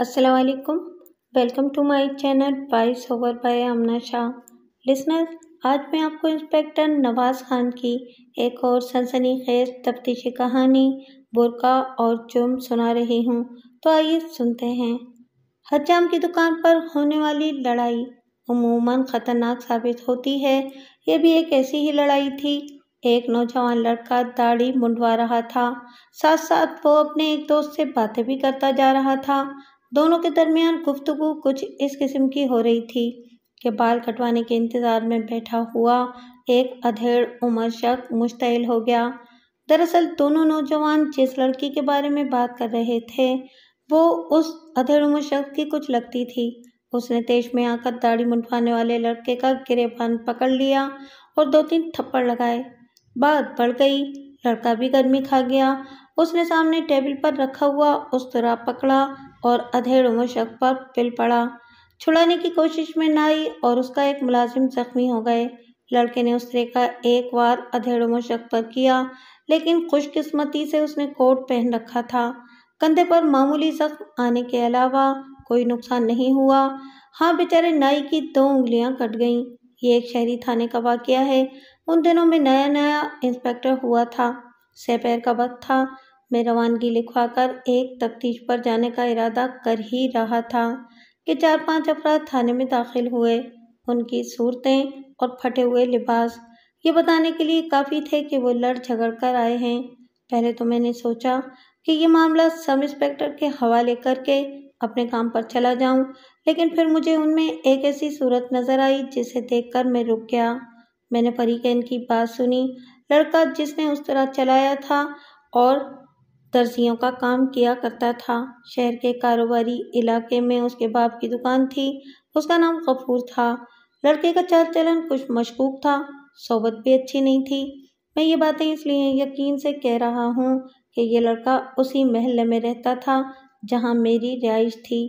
असलकुम welcome to my channel voice over by Amna Shah listener आज मैं आपको इंस्पेक्टर नवाज़ खान की एक और सनसनी खेज तफ्तीशी कहानी बुरका और जुर्म सुना रही हूँ तो आइए सुनते हैं हजाम की दुकान पर होने वाली लड़ाई अमूमन ख़तरनाक साबित होती है यह भी एक ऐसी ही लड़ाई थी एक नौजवान लड़का दाढ़ी मुंडवा रहा था साथ साथ वो अपने एक दोस्त से बातें भी करता जा रहा था दोनों के दरमियान गुफ्तगु कुछ इस किस्म की हो रही थी कि बाल कटवाने के इंतज़ार में बैठा हुआ एक अधेड़ उम्र शख्स मुश्तिल हो गया दरअसल दोनों नौजवान जिस लड़की के बारे में बात कर रहे थे वो उस अधेड़ उम्र शख्स की कुछ लगती थी उसने तेज में आकर दाढ़ी मुंडवाने वाले लड़के का गिरेबान पकड़ लिया और दो तीन थप्पड़ लगाए बात बढ़ गई लड़का भी गर्मी खा गया उसने सामने टेबल पर रखा हुआ उस तरह पकड़ा और अधेड़ उमर शक पर पिल पड़ा छुड़ाने की कोशिश में नाई और उसका एक मुलाजिम जख्मी हो गए लड़के ने उस रेखा एक बार अधेड़ों में शक पर किया लेकिन खुशकिस्मती से उसने कोट पहन रखा था कंधे पर मामूली जख्म आने के अलावा कोई नुकसान नहीं हुआ हाँ बेचारे नाई की दो उंगलियां कट गईं ये एक शहरी थाने का वाक़ है उन दिनों में नया नया इंस्पेक्टर हुआ था सह का वक्त था मैं रवानगी लिखवाकर एक तफ्तीश पर जाने का इरादा कर ही रहा था कि चार पांच अफराद थाने में दाखिल हुए उनकी सूरतें और फटे हुए लिबास ये बताने के लिए काफ़ी थे कि वो लड़ झगड़ कर आए हैं पहले तो मैंने सोचा कि ये मामला सब इंस्पेक्टर के हवाले करके अपने काम पर चला जाऊं, लेकिन फिर मुझे उनमें एक ऐसी सूरत नज़र आई जिसे देखकर मैं रुक गया मैंने फरीकैन की बात सुनी लड़का जिसने उस तरह चलाया था और दर्जियों का काम किया करता था शहर के कारोबारी इलाके में उसके बाप की दुकान थी उसका नाम कपूर था लड़के का चल चलन कुछ मशकूक था सोबत भी अच्छी नहीं थी मैं ये बातें इसलिए यकीन से कह रहा हूँ कि ये लड़का उसी महल में रहता था जहाँ मेरी रिहाइश थी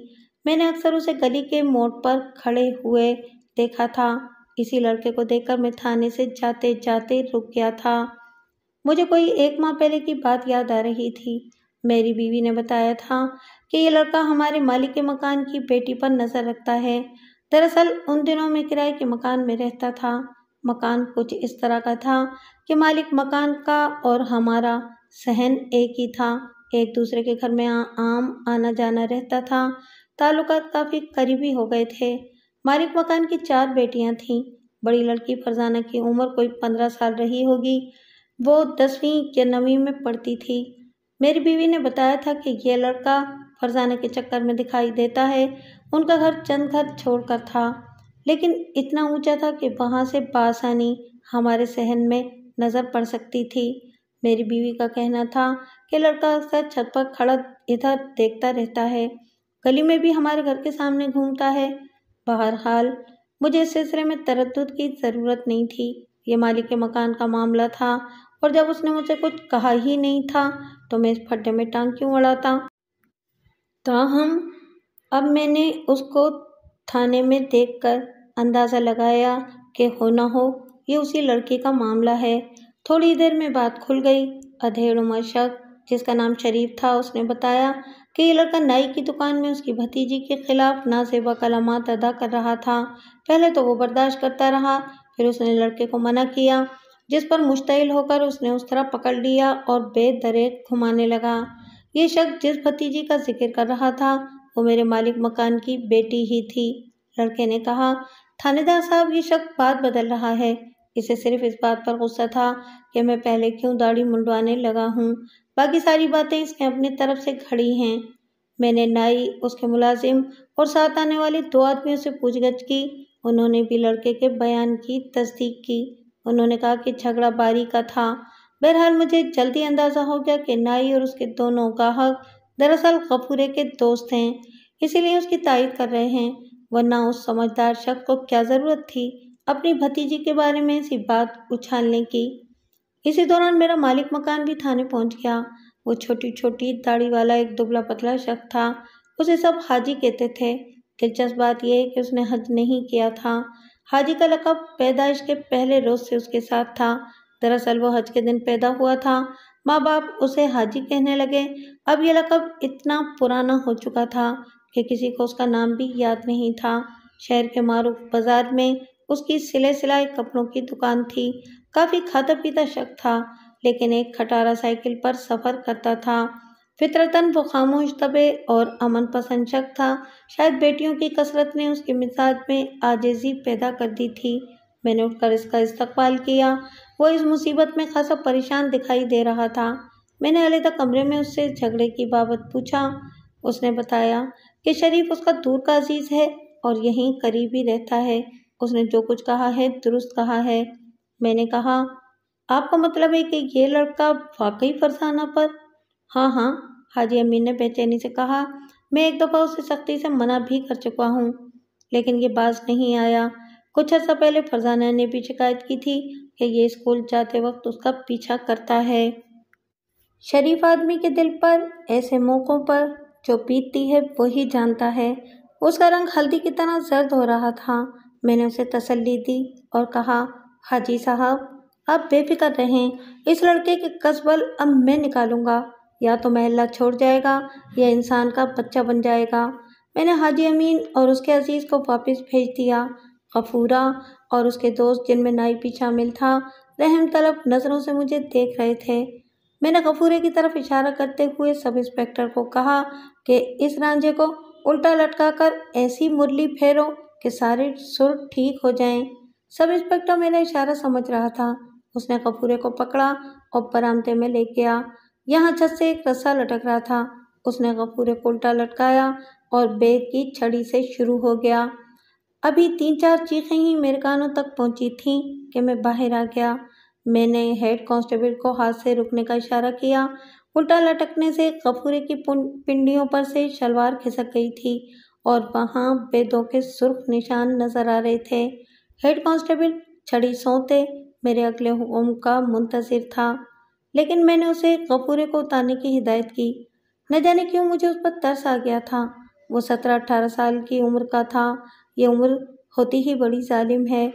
मैंने अक्सर उसे गली के मोड़ पर खड़े हुए देखा था इसी लड़के को देखकर मैं थाने से जाते जाते रुक गया था मुझे कोई एक माह पहले की बात याद आ रही थी मेरी बीवी ने बताया था कि ये लड़का हमारे मालिक के मकान की बेटी पर नज़र रखता है दरअसल उन दिनों में किराए के मकान में रहता था मकान कुछ इस तरह का था कि मालिक मकान का और हमारा सहन एक ही था एक दूसरे के घर में आ, आम आना जाना रहता था ताल्लुकात काफ़ी करीबी हो गए थे मालिक मकान की चार बेटियां थीं बड़ी लड़की फरजाना की उम्र कोई पंद्रह साल रही होगी वो दसवीं या नवीं में पढ़ती थी मेरी बीवी ने बताया था कि यह लड़का फरजाने के चक्कर में दिखाई देता है उनका घर चंद घर छोड़कर था लेकिन इतना ऊंचा था कि वहाँ से बासानी हमारे सहन में नज़र पड़ सकती थी मेरी बीवी का कहना था कि लड़का अक्सर छत पर खड़ा इधर देखता रहता है गली में भी हमारे घर के सामने घूमता है बहरहाल मुझे इस सिलसिले में तरद की ज़रूरत नहीं थी ये मालिक के मकान का मामला था और जब उसने मुझसे कुछ कहा ही नहीं था तो मैं इस फड्डे में टांग क्यों अड़ाता ताहम अब मैंने उसको थाने में देखकर अंदाज़ा लगाया कि हो ना हो ये उसी लड़की का मामला है थोड़ी देर में बात खुल गई अधेड़ उमर शख्स जिसका नाम शरीफ था उसने बताया कि ये लड़का नाई की दुकान में उसकी भतीजी के खिलाफ नाजेबा कलामात अदा कर रहा था पहले तो वो बर्दाश्त करता रहा फिर उसने लड़के को मना किया जिस पर मुश्तिल होकर उसने उस तरह पकड़ लिया और बेदरे घुमाने लगा ये शख्स जिस भतीजी का जिक्र कर रहा था वो मेरे मालिक मकान की बेटी ही थी लड़के ने कहा थानेदार साहब ये शख्स बात बदल रहा है इसे सिर्फ इस बात पर गुस्सा था कि मैं पहले क्यों दाढ़ी मुंडवाने लगा हूँ बाकी सारी बातें इसने अपनी तरफ से खड़ी हैं मैंने नाई उसके मुलाजिम और साथ आने वाले दो आदमियों से पूछगछ की उन्होंने भी लड़के के बयान की तस्दीक की उन्होंने कहा कि झगड़ा बारी का था बहरहाल मुझे जल्दी अंदाज़ा हो गया कि नाई और उसके दोनों गाहक दरअसल कपूरे के दोस्त हैं इसीलिए उसकी तारीफ कर रहे हैं वरना उस समझदार शख्स को क्या ज़रूरत थी अपनी भतीजी के बारे में ऐसी बात उछालने की इसी दौरान मेरा मालिक मकान भी थाने पहुंच गया वो छोटी छोटी दाढ़ी वाला एक दुबला पतला शख्स था उसे सब हाजी कहते थे दिलचस्प बात यह है कि उसने हज नहीं किया था हाजी का लकब पैदाइश के पहले रोज़ से उसके साथ था दरअसल वो हज के दिन पैदा हुआ था माँ बाप उसे हाजी कहने लगे अब यह लकब इतना पुराना हो चुका था कि किसी को उसका नाम भी याद नहीं था शहर के मारूफ बाज़ार में उसकी सिले सिलाई कपड़ों की दुकान थी काफ़ी खाता पीता शक था लेकिन एक खटारा साइकिल पर सफ़र करता था फितरतन वो खामोश तबे और अमन पसंद शक था शायद बेटियों की कसरत ने उसके मिजाज में आजेजी पैदा कर दी थी मैंने उठकर इसका इस्तकबाल किया वो इस मुसीबत में खासा परेशान दिखाई दे रहा था मैंने अलहदा कमरे में उससे झगड़े की बाबत पूछा उसने बताया कि शरीफ उसका दूर का अजीज़ है और यहीं करीब ही रहता है उसने जो कुछ कहा है दुरुस्त कहा है मैंने कहा आपका मतलब है कि ये लड़का वाकई फरसाना पर हाँ हाँ हाजी अमीन ने बेचैनी से कहा मैं एक दफ़ा उसे सख्ती से मना भी कर चुका हूँ लेकिन ये बाज नहीं आया कुछ अर्सा पहले फरजाना ने भी शिकायत की थी कि ये स्कूल जाते वक्त उसका पीछा करता है शरीफ आदमी के दिल पर ऐसे मौक़ों पर जो पीतती है वही जानता है उसका रंग हल्दी की तरह जर्द हो रहा था मैंने उसे तसल्ली दी और कहा हाजी साहब आप बेफिक्र रहें इस लड़के के कसबल अब मैं निकालूंगा या तो महल्ला छोड़ जाएगा या इंसान का बच्चा बन जाएगा मैंने हाजी अमीन और उसके अजीज़ को वापस भेज दिया गफूरा और उसके दोस्त जिनमें नाइबी शामिल था रहम तरफ नज़रों से मुझे देख रहे थे मैंने गफूरे की तरफ इशारा करते हुए सब इंस्पेक्टर को कहा कि इस रांझे को उल्टा लटका कर ऐसी मुरली फेरो कि सारे सुर ठीक हो जाएं। सब इंस्पेक्टर मेरा इशारा समझ रहा था उसने कपूरे को पकड़ा और बरामदे में ले गया यहाँ छत से एक रस्सा लटक रहा था उसने गफूर को उल्टा लटकाया और बेग की छड़ी से शुरू हो गया अभी तीन चार चीखें ही मेरे कानों तक पहुंची थीं कि मैं बाहर आ गया मैंने हेड कांस्टेबल को हाथ से रुकने का इशारा किया उल्टा लटकने से गफूरे की पिंडियों पर से शलवार खिसक गई थी और वहाँ बेदों के सुर्ख निशान नजर आ रहे थे हेड कांस्टेबल छड़ी सोते मेरे अगले हुक्म का मुंतजर था लेकिन मैंने उसे गफूरे को उतारने की हिदायत की न जाने क्यों मुझे उस पर तरस आ गया था वो सत्रह अठारह साल की उम्र का था ये उम्र होती ही बड़ी जालिम है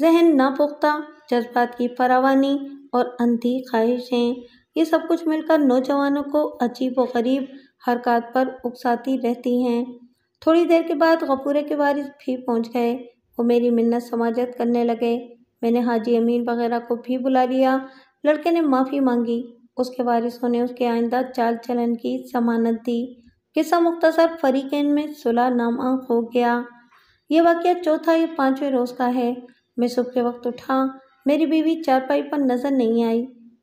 जहन नापुख्ता जज्बात की फरावानी और अंधी ख्वाहिशें ये सब कुछ मिलकर नौजवानों को अजीब व गरीब हरकत पर उकसाती रहती हैं थोड़ी देर के बाद गफूरे के वारिस भी पहुंच गए वो मेरी मिन्नत समाजत करने लगे मैंने हाजी अमीन वगैरह को भी बुला लिया लड़के ने माफ़ी मांगी उसके वारिसों ने उसके आइंदा चाल चलन की जमानत दी किस्सा मुख्तसर फरीकैन में सुलह नामा हो गया ये वाक़ चौथा या पाँचवें रोज़ का है मैं सुबह के वक्त उठा मेरी बीवी चारपाई पर नज़र नहीं आई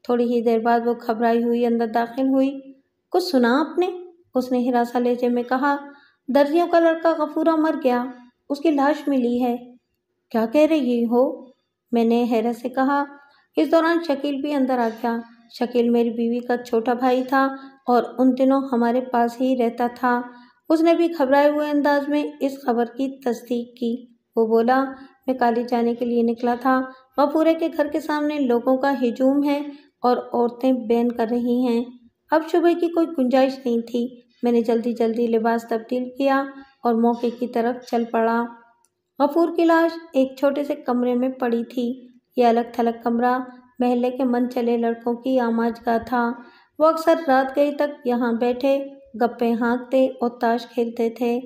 थोड़ी ही देर बाद वो घबराई हुई अंदर दाखिल हुई कुछ सुना आपने उसने हिरासा लेजे में कहा दर्जियों का लड़का गफूरा मर गया उसकी लाश मिली है क्या कह रही हो मैंने हैरत से कहा इस दौरान शकील भी अंदर आ गया शकील मेरी बीवी का छोटा भाई था और उन दिनों हमारे पास ही रहता था उसने भी घबराए हुए अंदाज में इस खबर की तस्दीक की वो बोला मैं काली जाने के लिए निकला था गफूरे के घर के सामने लोगों का हिजूम है और औरतें बैन कर रही हैं अब सुबह की कोई गुंजाइश नहीं थी मैंने जल्दी जल्दी लिबास तब्दील किया और मौके की तरफ चल पड़ा गफूर की लाश एक छोटे से कमरे में पड़ी थी यह अलग थलग कमरा महले के मन चले लड़कों की आमाज का था वो अक्सर रात गई तक यहाँ बैठे गप्पे हाँकते और ताश खेलते थे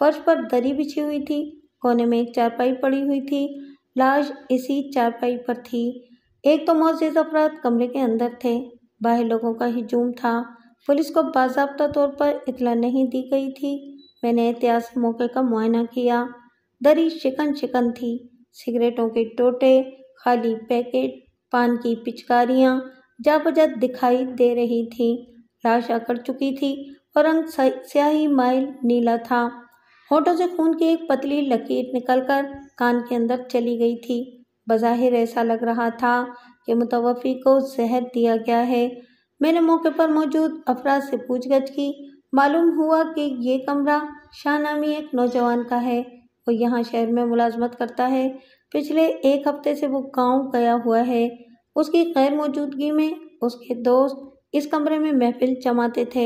फर्श पर दरी बिछी हुई थी कोने में एक चारपाई पड़ी हुई थी लाश इसी चारपाई पर थी एक तो मोजिज अफराद कमरे के अंदर थे बाहर लोगों का हिजूम था पुलिस को बाबा तौर पर इतला नहीं दी गई थी मैंने एहतियात मौके का मुआयना किया दरी शिकन शिकन थी सिगरेटों के टोटे खाली पैकेट पान की पिचकारियां जाबजत दिखाई दे रही थी लाश आकर चुकी थी और रंग स्याही माइल नीला था होठों से खून की एक पतली लकीर निकलकर कान के अंदर चली गई थी बज़ाहिर ऐसा लग रहा था कि मुतवफ़ी को जहर दिया गया है मैंने मौके पर मौजूद अफराज से पूछगछ की मालूम हुआ कि ये कमरा शाह नामी एक नौजवान का है वो यहाँ शहर में मुलाजमत करता है पिछले एक हफ्ते से वो गांव गया हुआ है उसकी गैर मौजूदगी में उसके दोस्त इस कमरे में महफिल जमाते थे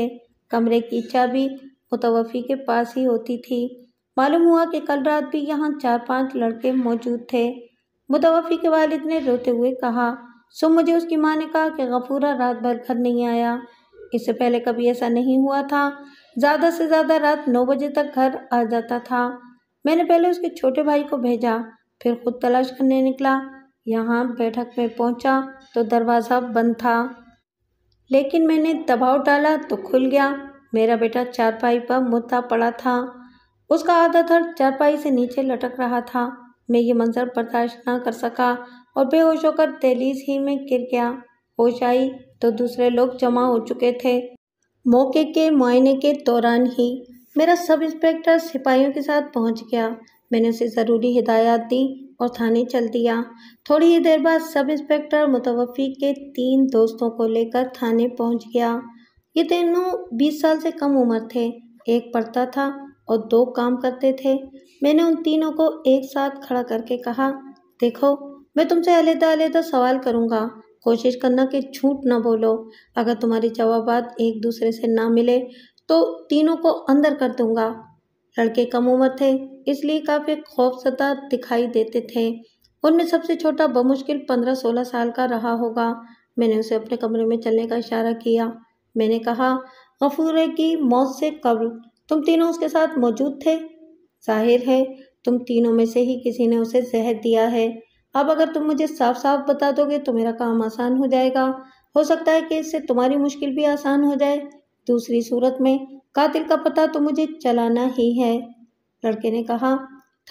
कमरे की चाबी मुतवफ़ी के पास ही होती थी मालूम हुआ कि कल रात भी यहाँ चार पांच लड़के मौजूद थे मुतवफ़ी के वालिद ने रोते हुए कहा सो मुझे उसकी माँ ने कहा कि गफूरा रात भर घर नहीं आया इससे पहले कभी ऐसा नहीं हुआ था ज़्यादा से ज़्यादा रात नौ बजे तक घर आ जाता था मैंने पहले उसके छोटे भाई को भेजा फिर खुद तलाश करने निकला यहाँ बैठक में पहुँचा तो दरवाज़ा बंद था लेकिन मैंने दबाव डाला तो खुल गया मेरा बेटा चारपाई पर मुद्दा पड़ा था उसका आधा थर चारपाई से नीचे लटक रहा था मैं ये मंजर बर्दाश्त ना कर सका और बेहोश होकर दहलीज ही में गिर गया होश आई तो दूसरे लोग जमा हो चुके थे मौके के मुआयने के दौरान ही मेरा सब इंस्पेक्टर सिपाहियों के साथ पहुंच गया मैंने उसे ज़रूरी हिदायत दी और थाने चल दिया थोड़ी ही देर बाद सब इंस्पेक्टर मुतवफ़ी के तीन दोस्तों को लेकर थाने पहुंच गया ये तीनों बीस साल से कम उम्र थे एक पढ़ता था और दो काम करते थे मैंने उन तीनों को एक साथ खड़ा करके कहा देखो मैं तुमसे अलहदा अलहदा सवाल करूँगा कोशिश करना कि झूठ ना बोलो अगर तुम्हारे जवाब एक दूसरे से ना मिले तो तीनों को अंदर कर दूंगा लड़के कम उम्र थे इसलिए काफ़ी खौफसदा दिखाई देते थे उनमें सबसे छोटा बमुश्किल पंद्रह सोलह साल का रहा होगा मैंने उसे अपने कमरे में चलने का इशारा किया मैंने कहा गफूर की मौत से कब्र तुम तीनों उसके साथ मौजूद थे जाहिर है तुम तीनों में से ही किसी ने उसे जहर दिया है अब अगर तुम मुझे साफ साफ बता दोगे तो मेरा काम आसान हो जाएगा हो सकता है कि इससे तुम्हारी मुश्किल भी आसान हो जाए दूसरी सूरत में कातिल का पता तो मुझे चलाना ही है लड़के ने कहा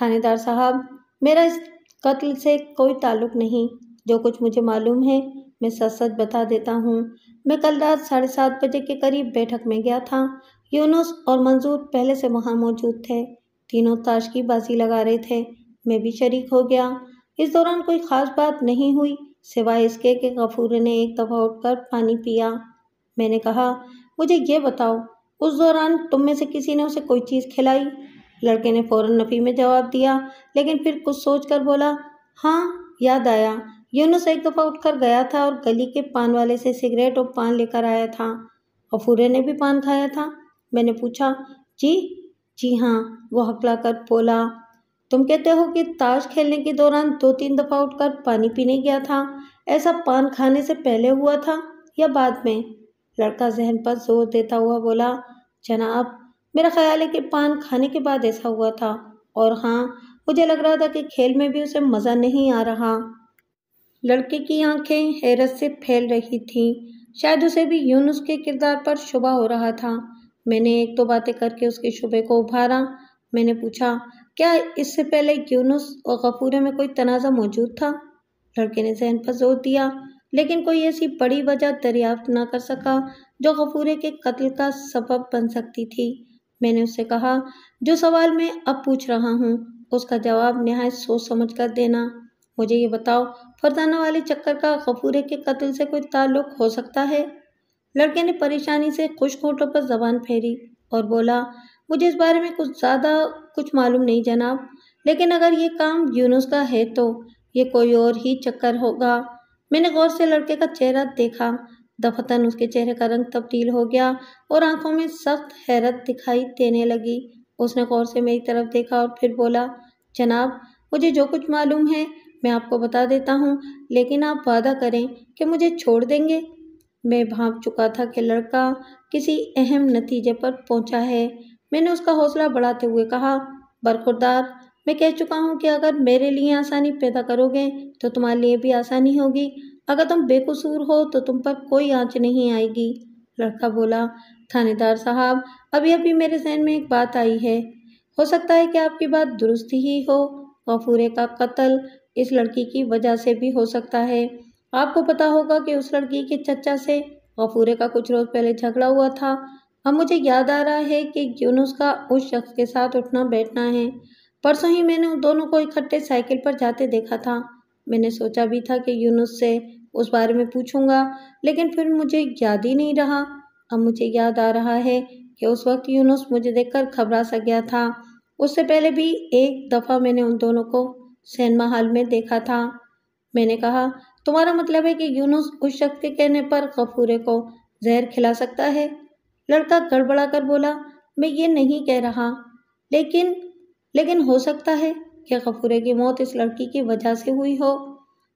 थानेदार साहब मेरा इस कत्ल से कोई ताल्लुक नहीं जो कुछ मुझे मालूम है मैं सच सच बता देता हूँ मैं कल रात साढ़े सात बजे के करीब बैठक में गया था यूनुस और मंजूर पहले से वहाँ मौजूद थे तीनों ताश की बाजी लगा रहे थे मैं भी शरीक हो गया इस दौरान कोई ख़ास बात नहीं हुई सिवाय इसके कि गफूर ने एक दफ़ा उठकर पानी पिया मैंने कहा मुझे ये बताओ उस दौरान तुम में से किसी ने उसे कोई चीज़ खिलाई लड़के ने फ़ौरन नफ़ी में जवाब दिया लेकिन फिर कुछ सोच कर बोला हाँ याद आया यूनुस एक दफ़ा उठकर गया था और गली के पान वाले से सिगरेट और पान लेकर आया था और फूरे ने भी पान खाया था मैंने पूछा जी जी हाँ वो हकला कर बोला तुम कहते हो कि ताश खेलने के दौरान दो तीन दफ़ा उठकर पानी पीने गया था ऐसा पान खाने से पहले हुआ था या बाद में लड़का जहन पर जोर देता हुआ बोला जनाब मेरा ख्याल है कि पान खाने के बाद ऐसा हुआ था और हाँ मुझे लग रहा था कि खेल में भी उसे मज़ा नहीं आ रहा लड़के की आंखें हैरत से फैल रही थीं शायद उसे भी यूनुस के किरदार पर शुबा हो रहा था मैंने एक दो तो बातें करके उसके शुबे को उभारा मैंने पूछा क्या इससे पहले यूनुस और गफूरे में कोई तनाज़ा मौजूद था लड़के ने जहन पर जोर दिया लेकिन कोई ऐसी बड़ी वजह दरियाफ्त ना कर सका जो गफूरे के कत्ल का सबब बन सकती थी मैंने उससे कहा जो सवाल मैं अब पूछ रहा हूँ उसका जवाब नहायत सोच समझ कर देना मुझे ये बताओ फरदाना वाले चक्कर का गफूरे के कत्ल से कोई ताल्लुक हो सकता है लड़के ने परेशानी से खुश खोटों पर जबान फेरी और बोला मुझे इस बारे में कुछ ज़्यादा कुछ मालूम नहीं जनाब लेकिन अगर ये काम यूनुस का है तो ये कोई और ही चक्कर होगा मैंने गौर से लड़के का चेहरा देखा दफतन उसके चेहरे का रंग तब्दील हो गया और आंखों में सख्त हैरत दिखाई देने लगी उसने गौर से मेरी तरफ देखा और फिर बोला जनाब मुझे जो कुछ मालूम है मैं आपको बता देता हूँ लेकिन आप वादा करें कि मुझे छोड़ देंगे मैं भाप चुका था कि लड़का किसी अहम नतीजे पर पहुंचा है मैंने उसका हौसला बढ़ाते हुए कहा बरखुरदार मैं कह चुका हूँ कि अगर मेरे लिए आसानी पैदा करोगे तो तुम्हारे लिए भी आसानी होगी अगर तुम बेकसूर हो तो तुम पर कोई आँच नहीं आएगी लड़का बोला थानेदार साहब अभी अभी मेरे जहन में एक बात आई है हो सकता है कि आपकी बात दुरुस्त ही हो गफूरे का कत्ल इस लड़की की वजह से भी हो सकता है आपको पता होगा कि उस लड़की के चचा से गफूरे का कुछ रोज़ पहले झगड़ा हुआ था अब मुझे याद आ रहा है कि यूनुस का उस शख्स के साथ उठना बैठना है परसों ही मैंने उन दोनों को इकट्ठे साइकिल पर जाते देखा था मैंने सोचा भी था कि यूनुस से उस बारे में पूछूंगा लेकिन फिर मुझे याद ही नहीं रहा अब मुझे याद आ रहा है कि उस वक्त यूनुस मुझे देखकर घबरा सा गया था उससे पहले भी एक दफ़ा मैंने उन दोनों को सिनेमा हॉल में देखा था मैंने कहा तुम्हारा मतलब है कि यूनुस उस शख्स के कहने पर गफूरे को जहर खिला सकता है लड़का गड़बड़ा कर बोला मैं ये नहीं कह रहा लेकिन लेकिन हो सकता है कि कपूरे की मौत इस लड़की की वजह से हुई हो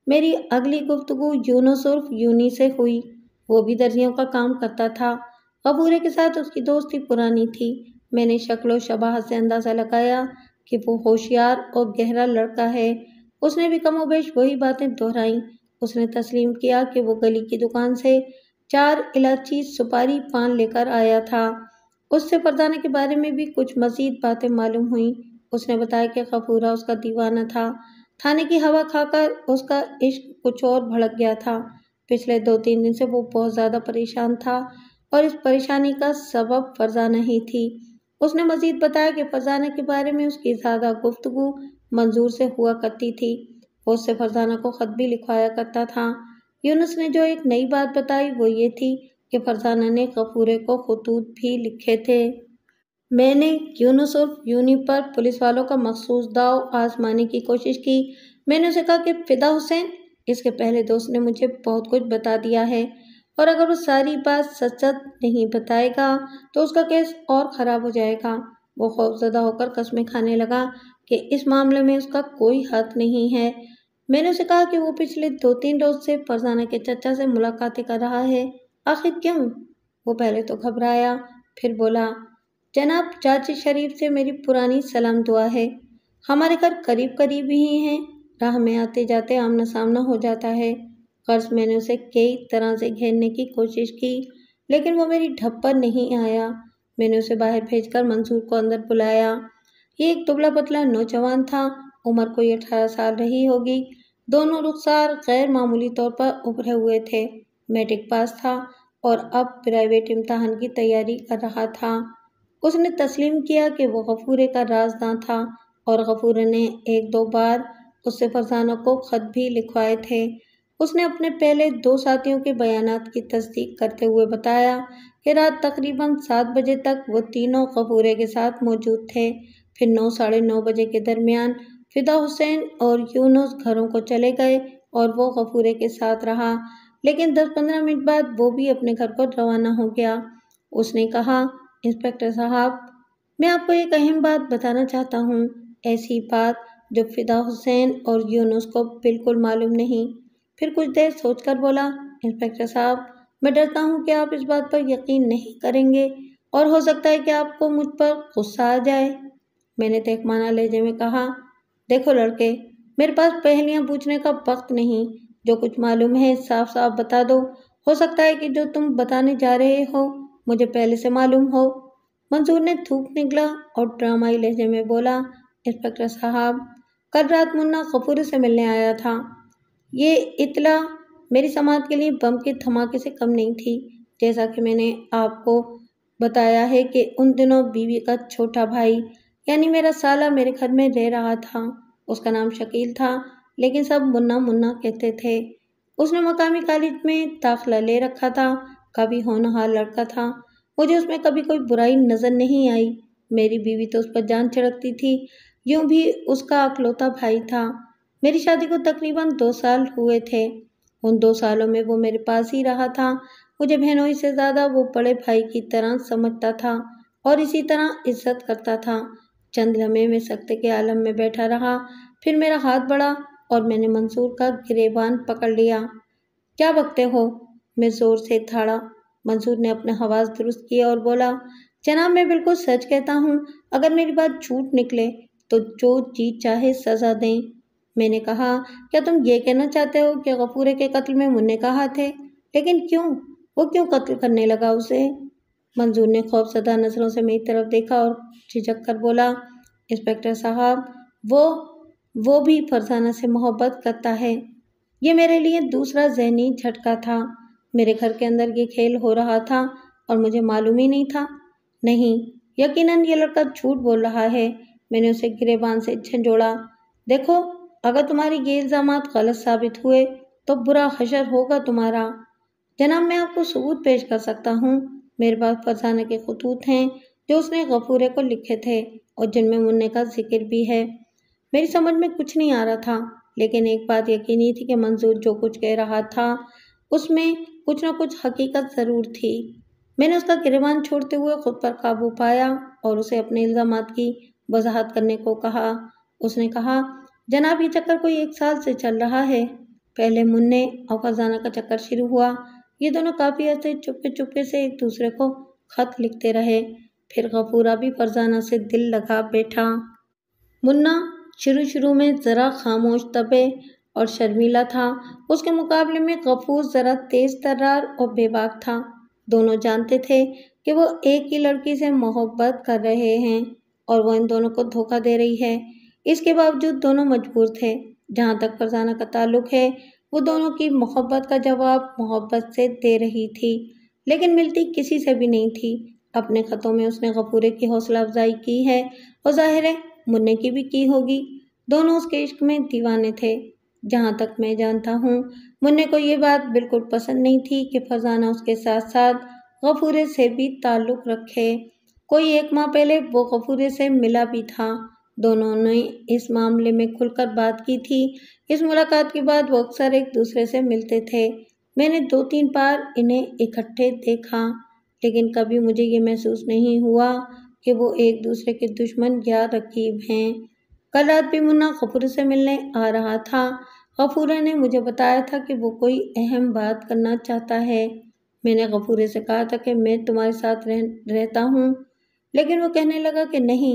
मेरी अगली गुफ्तगु यूनोसर्फ यूनी से हुई वो भी दर्जियों का काम करता था कपूरे के साथ उसकी दोस्ती पुरानी थी मैंने शक्ल शबाह से अंदाज़ा लगाया कि वो होशियार और गहरा लड़का है उसने भी कमोबेश वही बातें दोहराईं उसने तस्लीम किया कि वो गली की दुकान से चार इलाची सुपारी पान लेकर आया था उससे परदाने के बारे में भी कुछ मज़ीद बातें मालूम हुई उसने बताया कि कपूरा उसका दीवाना था थाने की हवा खाकर उसका इश्क कुछ और भड़क गया था पिछले दो तीन दिन से वो बहुत ज़्यादा परेशान था और इस परेशानी का सबब फरजाना ही थी उसने मजीद बताया कि फरजाना के बारे में उसकी ज़्यादा गुफ्तगु मंजूर से हुआ करती थी उससे फरजाना को ख़त भी लिखवाया करता था यूनुस ने जो एक नई बात बताई वो ये थी कि फरजाना ने कपूरे को खतूत भी लिखे थे मैंने यूनोसोर्फ यूनि पर पुलिस वालों का मखसूस दाव आजमाने की कोशिश की मैंने उसे कहा कि फिदा हुसैन इसके पहले दोस्त ने मुझे बहुत कुछ बता दिया है और अगर वो सारी बात सच सच नहीं बताएगा तो उसका केस और ख़राब हो जाएगा वो खौफजदा होकर कस्में खाने लगा कि इस मामले में उसका कोई हक नहीं है मैंने उसे कहा कि वो पिछले दो तीन रोज से फरजाना के चचा से मुलाकातें कर रहा है आखिर क्यों वो पहले तो घबराया फिर बोला जनाब चाची शरीफ से मेरी पुरानी सलाम दुआ है हमारे घर करीब करीब ही हैं राह में आते जाते आमना सामना हो जाता है कर्ज मैंने उसे कई तरह से घेरने की कोशिश की लेकिन वो मेरी ढप पर नहीं आया मैंने उसे बाहर भेजकर मंसूर को अंदर बुलाया ये एक दुबला पतला नौजवान था उम्र कोई अठारह साल रही होगी दोनों रुखसार गैर मामूली तौर पर उभरे हुए थे मैट्रिक पास था और अब प्राइवेट इम्तहान की तैयारी कर रहा था उसने तस्लीम किया कि वो गफूरे का राजदान था और गफूर ने एक दो बार उससे फरजाना को ख़त भी लिखवाए थे उसने अपने पहले दो साथियों के बयान की तस्दीक करते हुए बताया कि रात तकरीबन सात बजे तक वो तीनों गफूरे के साथ मौजूद थे फिर नौ साढ़े नौ बजे के दरमियान फिदा हुसैन और यूनुस घरों को चले गए और वो गफूरे के साथ रहा लेकिन दस पंद्रह मिनट बाद वो भी अपने घर को रवाना हो गया उसने कहा इंस्पेक्टर साहब मैं आपको एक अहम बात बताना चाहता हूँ ऐसी बात जो फिदा हुसैन और यूनुस को बिल्कुल मालूम नहीं फिर कुछ देर सोचकर बोला इंस्पेक्टर साहब मैं डरता हूँ कि आप इस बात पर यकीन नहीं करेंगे और हो सकता है कि आपको मुझ पर गुस्सा आ जाए मैंने तेकमाना तो लहजे में कहा देखो लड़के मेरे पास पहलियाँ पूछने का वक्त नहीं जो कुछ मालूम है साफ साफ बता दो हो सकता है कि जो तुम बताने जा रहे हो मुझे पहले से मालूम हो मंजूर ने थूक निकला और ड्रामाई लहजे में बोला इंस्पेक्टर साहब कल रात मुन्ना कपूर से मिलने आया था ये इतला मेरी समाज के लिए बम के धमाके से कम नहीं थी जैसा कि मैंने आपको बताया है कि उन दिनों बीवी का छोटा भाई यानी मेरा साला मेरे घर में रह रहा था उसका नाम शकील था लेकिन सब मुन्ना मुन्ना कहते थे उसने मकामी कॉलेज में दाखिला ले रखा था का भी होनहार लड़का था मुझे उसमें कभी कोई बुराई नज़र नहीं आई मेरी बीवी तो उस पर जान छिड़कती थी यूं भी उसका अकलौता भाई था मेरी शादी को तकरीबन दो साल हुए थे उन दो सालों में वो मेरे पास ही रहा था मुझे बहनोई से ज़्यादा वो बड़े भाई की तरह समझता था और इसी तरह इज्जत करता था चंद लम्हे में सख्त के आलम में बैठा रहा फिर मेरा हाथ बढ़ा और मैंने मंसूर का गिरेबान पकड़ लिया क्या बकते हो मैं जोर से थाड़ा मंसूर ने अपना हवास दुरुस्त किया और बोला जनाब मैं बिल्कुल सच कहता हूँ अगर मेरी बात झूठ निकले तो जो चीज़ चाहे सज़ा दें मैंने कहा क्या तुम ये कहना चाहते हो कि गफूरे के कत्ल में मुन्ने कहा थे लेकिन क्यों वो क्यों कत्ल करने लगा उसे मंजूर ने खौफजदा नज़रों से मेरी तरफ देखा और झिझक कर बोला इंस्पेक्टर साहब वो वो भी फरजाना से मोहब्बत करता है ये मेरे लिए दूसरा जहनी झटका था मेरे घर के अंदर ये खेल हो रहा था और मुझे मालूम ही नहीं था नहीं यकीनन ये लड़का झूठ बोल रहा है मैंने उसे गिरेबान से झंझोड़ा देखो अगर तुम्हारी ये इल्ज़ाम गलत साबित हुए तो बुरा हशर होगा तुम्हारा जनाब मैं आपको सबूत पेश कर सकता हूँ मेरे पास फरसाना के खतूत हैं जो उसने गफूरे को लिखे थे और जिनमें मुन्ने का जिक्र भी है मेरी समझ में कुछ नहीं आ रहा था लेकिन एक बात यकीनी थी कि मंजूर जो कुछ कह रहा था उसमें कुछ न कुछ हकीकत ज़रूर थी मैंने उसका गिरवान छोड़ते हुए खुद पर काबू पाया और उसे अपने इल्ज़ाम की वजाहत करने को कहा उसने कहा जनाब ये चक्कर कोई एक साल से चल रहा है पहले मुन्ने और खजाना का चक्कर शुरू हुआ ये दोनों काफ़ी ऐसे चुपके चुपके से एक दूसरे को खत लिखते रहे फिर गफूरा भी फरजाना से दिल लगा बैठा मुन्ना शुरू शुरू में ज़रा खामोश तपे और शर्मीला था उसके मुकाबले में गफूर ज़रा तेज़ तर्रार और बेबाक था दोनों जानते थे कि वो एक ही लड़की से मोहब्बत कर रहे हैं और वो इन दोनों को धोखा दे रही है इसके बावजूद दोनों मजबूर थे जहाँ तक फरजाना का ताल्लुक है वो दोनों की मोहब्बत का जवाब मोहब्बत से दे रही थी लेकिन मिलती किसी से भी नहीं थी अपने ख़तों में उसने गफूरे की हौसला अफजाई की है और ज़ाहिर है मुन्ने की भी की होगी दोनों उसके इश्क में दीवाने थे जहाँ तक मैं जानता हूँ मुन्ने को ये बात बिल्कुल पसंद नहीं थी कि फरजाना उसके साथ साथ गफूरे से भी ताल्लुक़ रखे कोई एक माह पहले वो गफूरे से मिला भी था दोनों ने इस मामले में खुलकर बात की थी इस मुलाकात के बाद वो अक्सर एक दूसरे से मिलते थे मैंने दो तीन बार इन्हें इकट्ठे देखा लेकिन कभी मुझे ये महसूस नहीं हुआ कि वो एक दूसरे के दुश्मन या रकीब हैं कल रात भी मुन्ना कपूर से मिलने आ रहा था कपूर ने मुझे बताया था कि वो कोई अहम बात करना चाहता है मैंने कपूरे से कहा था कि मैं तुम्हारे साथ रह रहता हूँ लेकिन वो कहने लगा कि नहीं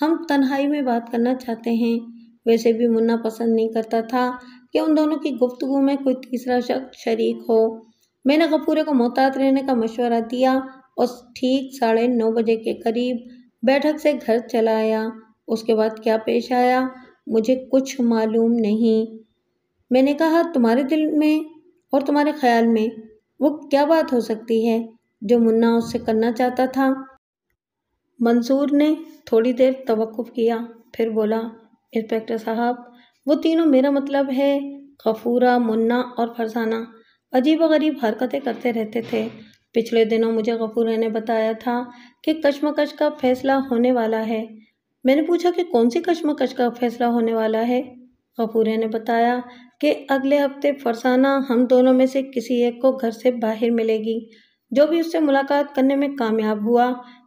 हम तन्हाई में बात करना चाहते हैं वैसे भी मुन्ना पसंद नहीं करता था कि उन दोनों की गुफ्तु में कोई तीसरा शख्स शरीक हो मैंने कपूरे को मोहतात रहने का मशवरा दिया और ठीक साढ़े नौ बजे के करीब बैठक से घर चला आया उसके बाद क्या पेश आया मुझे कुछ मालूम नहीं मैंने कहा तुम्हारे दिल में और तुम्हारे ख्याल में वो क्या बात हो सकती है जो मुन्ना उससे करना चाहता था मंसूर ने थोड़ी देर तवक़ुफ़ किया फिर बोला इंस्पेक्टर साहब वो तीनों मेरा मतलब है गफूरा मुन्ना और फरसाना अजीब गरीब हरकतें करते रहते थे पिछले दिनों मुझे गफूरा ने बताया था कि कश्मकश का फैसला होने वाला है मैंने पूछा कि कौन सी कश्मकश का फैसला होने वाला है कपूर ने बताया कि अगले हफ्ते फरसाना हम दोनों में से किसी एक को घर से बाहर मिलेगी जो भी उससे मुलाकात करने में कामयाब हुआ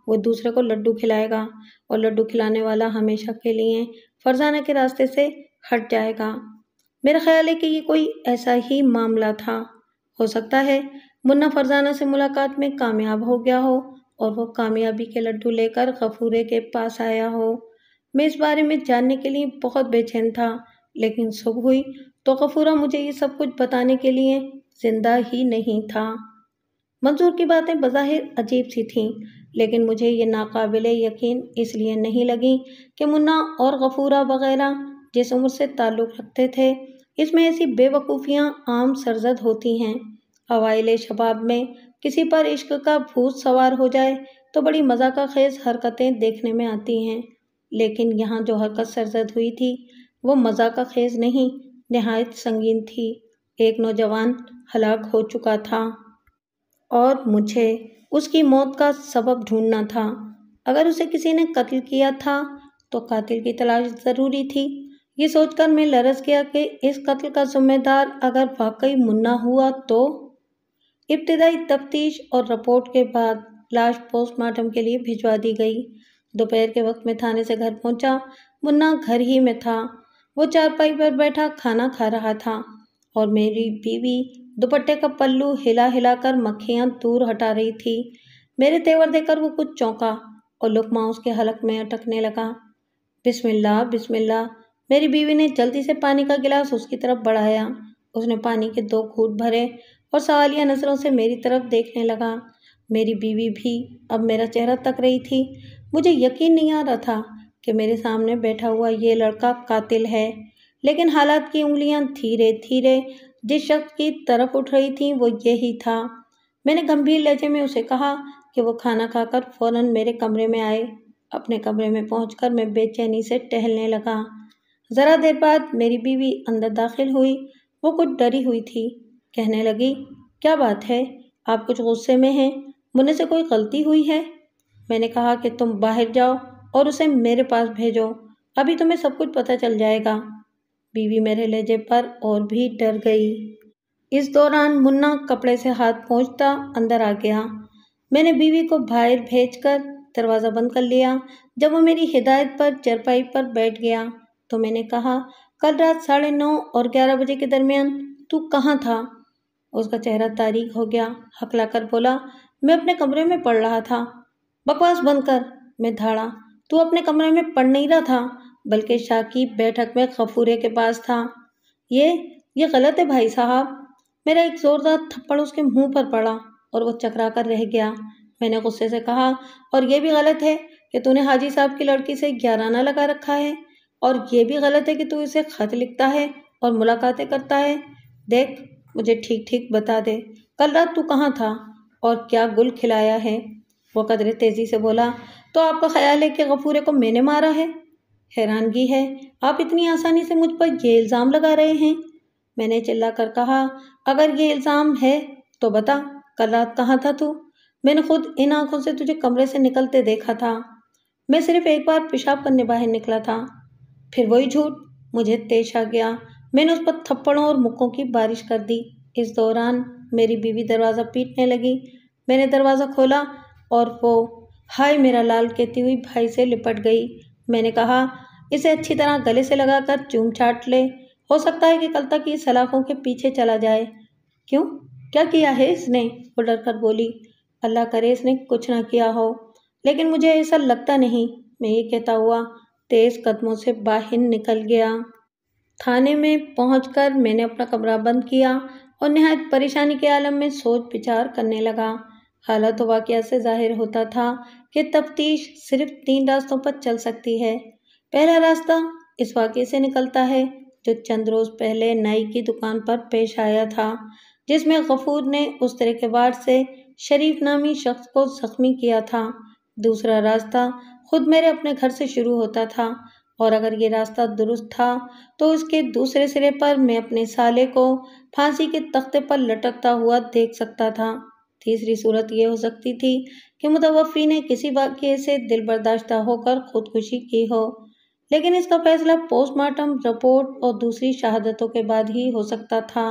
वो दूसरे को लड्डू खिलाएगा और लड्डू खिलाने वाला हमेशा के लिए फरजाना के रास्ते से हट जाएगा मेरा ख्याल है कि ये कोई ऐसा ही मामला था हो सकता है मुन्ना फरजाना से मुलाकात में कामयाब हो गया हो और वो कामयाबी के लड्डू लेकर गफूरे के पास आया हो मैं इस बारे में जानने के लिए बहुत बेचैन था लेकिन सुबह हुई तो गफूरा मुझे ये सब कुछ बताने के लिए जिंदा ही नहीं था मंजूर की बातें बज़ाहिर अजीब सी थीं लेकिन मुझे ये नाकाबिल यकीन इसलिए नहीं लगी कि मुन्ना और गफूरा वगैरह जिस उम्र से ताल्लुक़ रखते थे इसमें ऐसी बेवकूफ़ियाँ आम सरजद होती हैं अवाइल शबाब में किसी पर इश्क का भूत सवार हो जाए तो बड़ी मज़ा का खेज हरकतें देखने में आती हैं लेकिन यहाँ जो हरकत सरजद हुई थी वो मज़ा का खेज नहीं नहायत संगीन थी एक नौजवान हलाक हो चुका था और मुझे उसकी मौत का सबब ढूंढना था अगर उसे किसी ने कत्ल किया था तो कातिल की तलाश ज़रूरी थी ये सोचकर मैं लरस गया कि इस कत्ल का जिम्मेदार अगर वाकई मुन्ना हुआ तो इब्तदाई तफ्तीश और रिपोर्ट के बाद लाश पोस्टमार्टम के लिए भिजवा दी गई दोपहर के वक्त में थाने से घर पहुंचा मुन्ना घर ही में था वो चारपाई पर बैठा खाना खा रहा था और मेरी बीवी दुपट्टे का पल्लू हिला हिलाकर मक्खियाँ दूर हटा रही थी मेरे तेवर देकर वो कुछ चौंका और लुकमा उसके हलक में अटकने लगा बिस्मिल्ला बिस्मिल्ला मेरी बीवी ने जल्दी से पानी का गिलास उसकी तरफ बढ़ाया उसने पानी के दो घूट भरे और सवालिया नज़रों से मेरी तरफ देखने लगा मेरी बीवी भी अब मेरा चेहरा तक रही थी मुझे यकीन नहीं आ रहा था कि मेरे सामने बैठा हुआ ये लड़का कातिल है लेकिन हालात की उंगलियां धीरे धीरे जिस शख्स की तरफ उठ रही थी वो यही था मैंने गंभीर लहजे में उसे कहा कि वो खाना खाकर फौरन मेरे कमरे में आए अपने कमरे में पहुंचकर मैं बेचैनी से टहलने लगा ज़रा देर बाद मेरी बीवी अंदर दाखिल हुई वो कुछ डरी हुई थी कहने लगी क्या बात है आप कुछ गुस्से में हैं मुन्ने से कोई गलती हुई है मैंने कहा कि तुम बाहर जाओ और उसे मेरे पास भेजो अभी तुम्हें सब कुछ पता चल जाएगा बीवी मेरे लहजे पर और भी डर गई इस दौरान मुन्ना कपड़े से हाथ पहुँचता अंदर आ गया मैंने बीवी को बाहर कर दरवाज़ा बंद कर लिया जब वो मेरी हिदायत पर चरपाई पर बैठ गया तो मैंने कहा कल रात साढ़े नौ और ग्यारह बजे के दरमियान तू कहाँ था उसका चेहरा तारीख हो गया हकलाकर बोला मैं अपने कमरे में पढ़ रहा था बकवास बंद कर मैं धाड़ा तू अपने कमरे में पढ़ नहीं रहा था बल्कि शाकिब बैठक में खफूरे के पास था ये ये गलत है भाई साहब मेरा एक ज़ोरदार थप्पड़ उसके मुंह पर पड़ा और वो चकरा कर रह गया मैंने गुस्से से कहा और ये भी गलत है कि तूने हाजी साहब की लड़की से ग्याराना लगा रखा है और ये भी गलत है कि तू इसे खत लिखता है और मुलाकातें करता है देख मुझे ठीक ठीक बता दे कल रात तू कहाँ था और क्या गुल खिलाया है वो कदरे तेज़ी से बोला तो आपका ख्याल है कि गफूरे को मैंने मारा है हैरानगी है आप इतनी आसानी से मुझ पर यह इल्ज़ाम लगा रहे हैं मैंने चिल्ला कर कहा अगर ये इल्ज़ाम है तो बता कल रात कहाँ था तू मैंने खुद इन आँखों से तुझे कमरे से निकलते देखा था मैं सिर्फ एक बार पेशाब करने बाहर निकला था फिर वही झूठ मुझे तेज आ गया मैंने उस पर थप्पड़ों और मुक्कों की बारिश कर दी इस दौरान मेरी बीवी दरवाज़ा पीटने लगी मैंने दरवाज़ा खोला और वो हाय मेरा लाल कहती हुई भाई से लिपट गई मैंने कहा इसे अच्छी तरह गले से लगाकर चूम छाट ले हो सकता है कि कल तक ये सलाखों के पीछे चला जाए क्यों क्या किया है इसने वो डर कर बोली अल्लाह करे इसने कुछ ना किया हो लेकिन मुझे ऐसा लगता नहीं मैं ये कहता हुआ तेज़ कदमों से बाहर निकल गया थाने में पहुंचकर मैंने अपना कमरा बंद किया और नहायत परेशानी के आलम में सोच विचार करने लगा हालत तो वाक़ से जाहिर होता था कि तफ्तीश सिर्फ तीन रास्तों पर चल सकती है पहला रास्ता इस वाक़े से निकलता है जो चंद रोज़ पहले नाई की दुकान पर पेश आया था जिसमें गफूर ने उस तरह के वार से शरीफ नामी शख्स को ज़ख्मी किया था दूसरा रास्ता खुद मेरे अपने घर से शुरू होता था और अगर ये रास्ता दुरुस्त था तो इसके दूसरे सिरे पर मैं अपने साले को फांसी के तख्ते पर लटकता हुआ देख सकता था तीसरी सूरत यह हो सकती थी कि मुतवफ़ी ने किसी वाक्य से दिल बर्दाश्त होकर खुदकुशी की हो लेकिन इसका फैसला पोस्टमार्टम रिपोर्ट और दूसरी शहादतों के बाद ही हो सकता था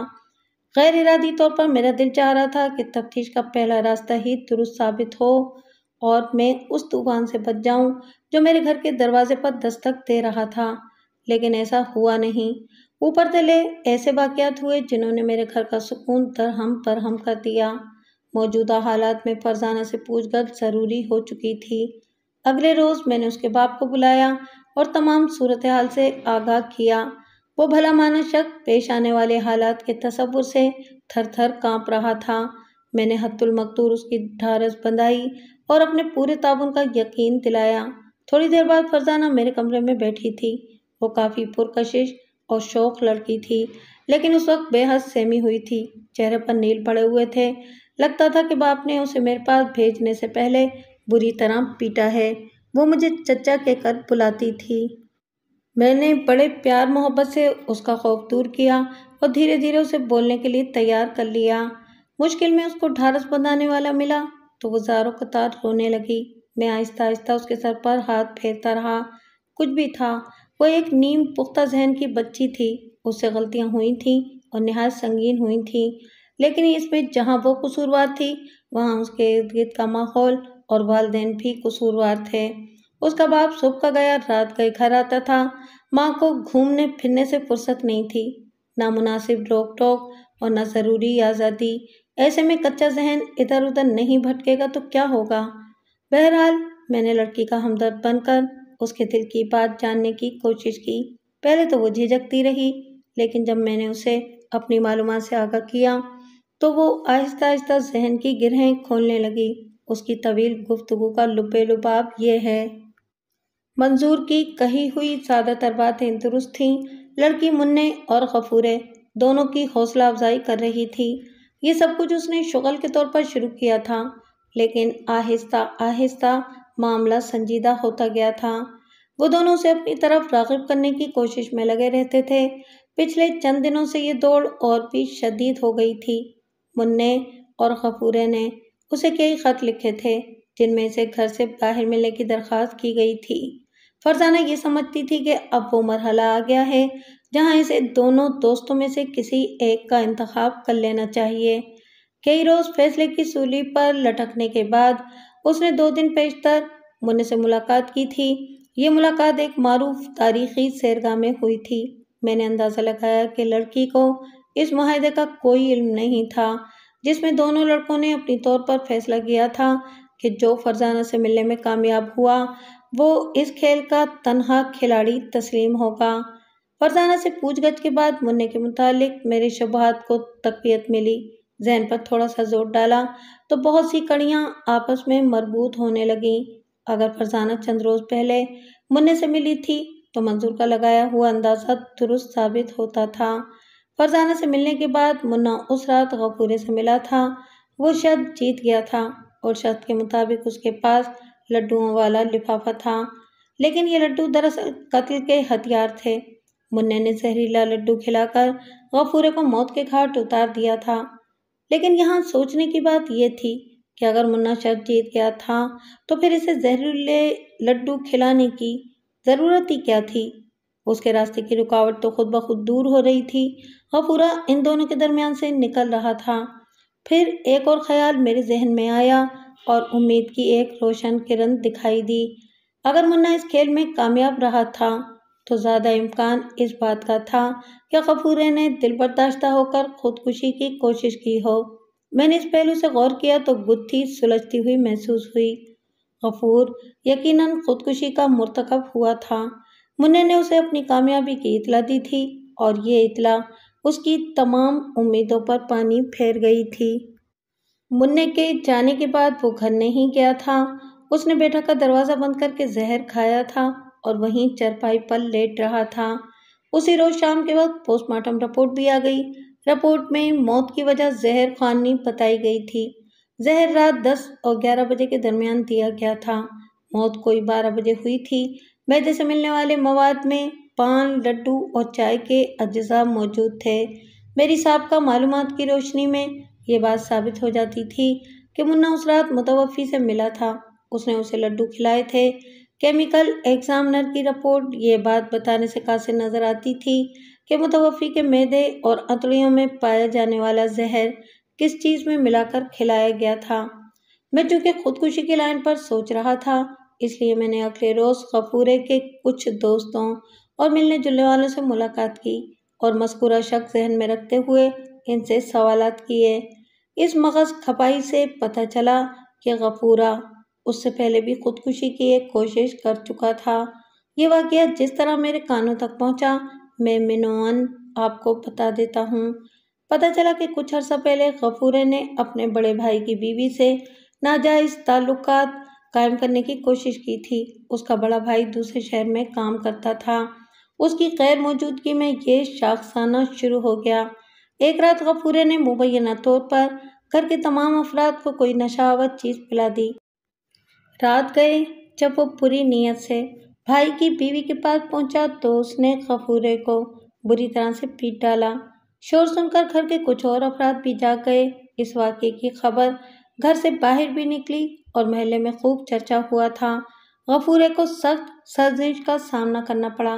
गैर इरादी तौर पर मेरा दिल चाह रहा था कि तफ्तीश का पहला रास्ता ही दुरुस्त साबित हो और मैं उस तूफान से बच जाऊं जो मेरे घर के दरवाजे पर दस्तक दे रहा था लेकिन ऐसा हुआ नहीं ऊपर तले ऐसे वाक़ात हुए जिन्होंने मेरे घर का सुकून दरहम पर हम कर दिया मौजूदा हालात में फरजाना से पूछगछ ज़रूरी हो चुकी थी अगले रोज़ मैंने उसके बाप को बुलाया और तमाम सूरत हाल से आगाह किया वो भला माना शक पेश आने वाले हालात के तस्वुर से थर थर काँप रहा था मैंने हतुलमकतूर उसकी ढारस बंधाई और अपने पूरे ताबन का यकीन दिलाया थोड़ी देर बाद फरजाना मेरे कमरे में बैठी थी वो काफ़ी पुरकशिश और शौक लड़की थी लेकिन उस वक्त बेहद सहमी हुई थी चेहरे पर नील पड़े हुए थे लगता था कि बाप ने उसे मेरे पास भेजने से पहले बुरी तरह पीटा है वो मुझे चचा के कर बुलाती थी मैंने बड़े प्यार मोहब्बत से उसका खौफ दूर किया और धीरे धीरे उसे बोलने के लिए तैयार कर लिया मुश्किल में उसको ढारस बंधाने वाला मिला तो वो जारो कतार रोने लगी मैं आहिस्ता आहिस्ता उसके सर पर हाथ फेरता रहा कुछ भी था वो एक नीम पुख्ता जहन की बच्ची थी उससे गलतियाँ हुई थीं और नहायत संगीन हुई थीं लेकिन इसमें जहाँ वो कसूरवार थी वहाँ उसके इर्द गिर्द का माहौल और वालदेन भी कसूरवार थे उसका बाप सुबह का गया रात का घर आता था माँ को घूमने फिरने से फुर्सत नहीं थी ना मुनासिब रोक टोक और ना ज़रूरी आज़ादी ऐसे में कच्चा जहन इधर उधर नहीं भटकेगा तो क्या होगा बहरहाल मैंने लड़की का हमदर्द बनकर उसके दिल की बात जानने की कोशिश की पहले तो वो झिझकती रही लेकिन जब मैंने उसे अपनी मालूम से आगाह किया तो वो आहिस्ता आहिस्ता जहन की गिरहें खोलने लगी उसकी तवील गुफ्तु का लुबे लुबाब ये है मंजूर की कही हुई ज़्यादातर बातें दुरुस्त थीं लड़की मुन्ने और गफूरे दोनों की हौसला अफजाई कर रही थी ये सब कुछ उसने शुगल के तौर पर शुरू किया था लेकिन आहिस्ता आहिस्ता मामला संजीदा होता गया था वो दोनों से अपनी तरफ रागब करने की कोशिश में लगे रहते थे पिछले चंद दिनों से ये दौड़ और भी शदीद हो गई थी मुन्ने और कपूरे ने उसे कई ख़त लिखे थे जिनमें से घर से बाहर मिलने की दरख्वास्त की गई थी फरजाना ये समझती थी कि अब वो मरहला आ गया है जहाँ इसे दोनों दोस्तों में से किसी एक का इंतखब कर लेना चाहिए कई रोज फैसले की सूली पर लटकने के बाद उसने दो दिन पेशतर मुन्ने से मुलाकात की थी ये मुलाकात एक मरूफ तारीखी सैरगाह में हुई थी मैंने अंदाज़ा लगाया कि लड़की को इस माहे का कोई इल्म नहीं था जिसमें दोनों लड़कों ने अपनी तौर पर फैसला किया था कि जो फरजाना से मिलने में कामयाब हुआ वो इस खेल का तनहा खिलाड़ी तस्लीम होगा फरजाना से पूछ गछ के बाद मुन्ने के मुतालिक मेरे शबहत को तकबीयत मिली जहन पर थोड़ा सा जोर डाला तो बहुत सी कड़ियाँ आपस में मरबूत होने लगीं अगर फरजाना चंद रोज पहले मुन्ने से मिली थी तो मंजूर का लगाया हुआ अंदाज़ा दुरुस्त साबित होता था फरजाना से मिलने के बाद मुन्ना उस रात गफूरे से मिला था वो शर्त जीत गया था और शर्त के मुताबिक उसके पास लड्डुओं वाला लिफाफा था लेकिन ये लड्डू दरअसल कत्ल के हथियार थे मुन्ने ने जहरीला लड्डू खिलाकर गफूरे को मौत के घाट उतार दिया था लेकिन यहाँ सोचने की बात यह थी कि अगर मुन्ना शर्त जीत गया था तो फिर इसे जहरीले लड्डू खिलाने की ज़रूरत ही क्या थी उसके रास्ते की रुकावट तो खुद ब खुद दूर हो रही थी और पूरा इन दोनों के दरमियान से निकल रहा था फिर एक और ख्याल मेरे जहन में आया और उम्मीद की एक रोशन किरण दिखाई दी अगर मुन्ना इस खेल में कामयाब रहा था तो ज़्यादा इम्कान इस बात का था कि कपूरे ने दिल बर्दाश्त होकर खुदकुशी की कोशिश की हो मैंने इस पहलू से गौर किया तो गुत्थी सुलझती हुई महसूस हुई गफूर यकीनन खुदकुशी का मरतकब हुआ था मुन्ने ने उसे अपनी कामयाबी की इतला दी थी और ये इतला उसकी तमाम उम्मीदों पर पानी फेर गई थी मुन्ने के जाने के बाद वो घर नहीं गया था उसने बेटा का दरवाज़ा बंद करके जहर खाया था और वहीं चरपाई पर लेट रहा था उसी रोज शाम के वक्त पोस्टमार्टम रिपोर्ट भी आ गई रिपोर्ट में मौत की वजह जहर खानी बताई गई थी जहर रात दस और ग्यारह बजे के दरमियान दिया गया था मौत कोई बारह बजे हुई थी मैदे से मिलने वाले मवाद में पान लड्डू और चाय के अज्जा मौजूद थे मेरी साहब का मालूम की रोशनी में ये बात साबित हो जाती थी कि मुन्ना उस रात मुतवफ़ी से मिला था उसने उसे लड्डू खिलाए थे केमिकल एग्जामिनर की रिपोर्ट ये बात बताने से कासिर नज़र आती थी कि मुतवफ़ी के मैदे और अतड़ियों में पाया जाने वाला जहर किस चीज़ में मिलाकर खिलाया गया था मैं चूँकि खुदकुशी की लाइन पर सोच रहा था इसलिए मैंने अगले रोज़ कपूरे के कुछ दोस्तों और मिलने जुलने वालों से मुलाकात की और मस्कूरा शख्स जहन में रखते हुए इनसे सवाल किए इस मगज़ खपाई से पता चला कि गफूरा उससे पहले भी खुदकुशी की एक कोशिश कर चुका था ये वाक़ जिस तरह मेरे कानों तक पहुंचा मैं मिनोन आपको बता देता हूँ पता चला कि कुछ अर्सा पहले गफूरे ने अपने बड़े भाई की बीवी से नाजायज़ ताल्लुक कायम करने की कोशिश की थी उसका बड़ा भाई दूसरे शहर में काम करता था उसकी गैर मौजूदगी में ये शाखसाना शुरू हो गया एक रात गफूरे ने मुबैना तौर पर घर के तमाम अफराद को कोई नशावत चीज़ पिला दी रात गए जब वो बुरी नीयत से भाई की बीवी के पास पहुंचा तो उसने खफूरे को बुरी तरह से पीट डाला शोर सुनकर घर के कुछ और अफराद भी जा गए इस वाक्य की खबर घर से बाहर भी निकली और महल में खूब चर्चा हुआ था गफूरे को सख्त सर्जिश का सामना करना पड़ा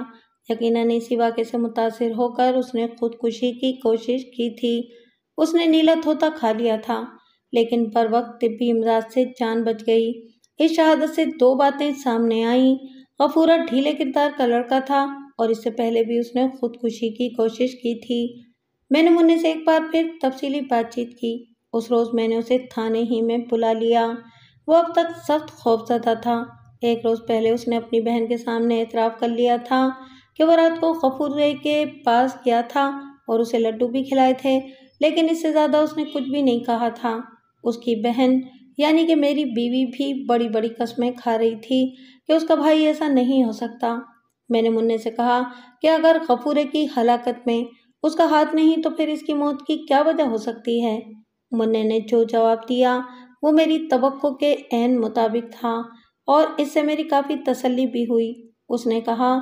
यकीनन इसी वाक़े से मुतासर होकर उसने खुदकुशी की कोशिश की थी उसने नीला थोता खा लिया था लेकिन पर वक्त तिब्बी इमराज से जान बच गई इस शहादत से दो बातें सामने आईं गफूरा ढीले किरदार का लड़का था और इससे पहले भी उसने खुदकुशी की कोशिश की थी मैंने मुन्ने से एक बार फिर तफसीली बातचीत की उस रोज़ मैंने उसे थाने ही में बुला लिया वो अब तक सख्त खौफजदा था एक रोज़ पहले उसने अपनी बहन के सामने एतराफ़ कर लिया था कि वह रात को गफूरे के पास गया था और उसे लड्डू भी खिलाए थे लेकिन इससे ज़्यादा उसने कुछ भी नहीं कहा था उसकी बहन यानी कि मेरी बीवी भी बड़ी बड़ी कस्में खा रही थी कि उसका भाई ऐसा नहीं हो सकता मैंने मुन्ने से कहा कि अगर कपूरे की हलाकत में उसका हाथ नहीं तो फिर इसकी मौत की क्या वजह हो सकती है मुन्ने ने जो जवाब दिया वो मेरी तबक्को के एन मुताबिक था और इससे मेरी काफ़ी तसल्ली भी हुई उसने कहा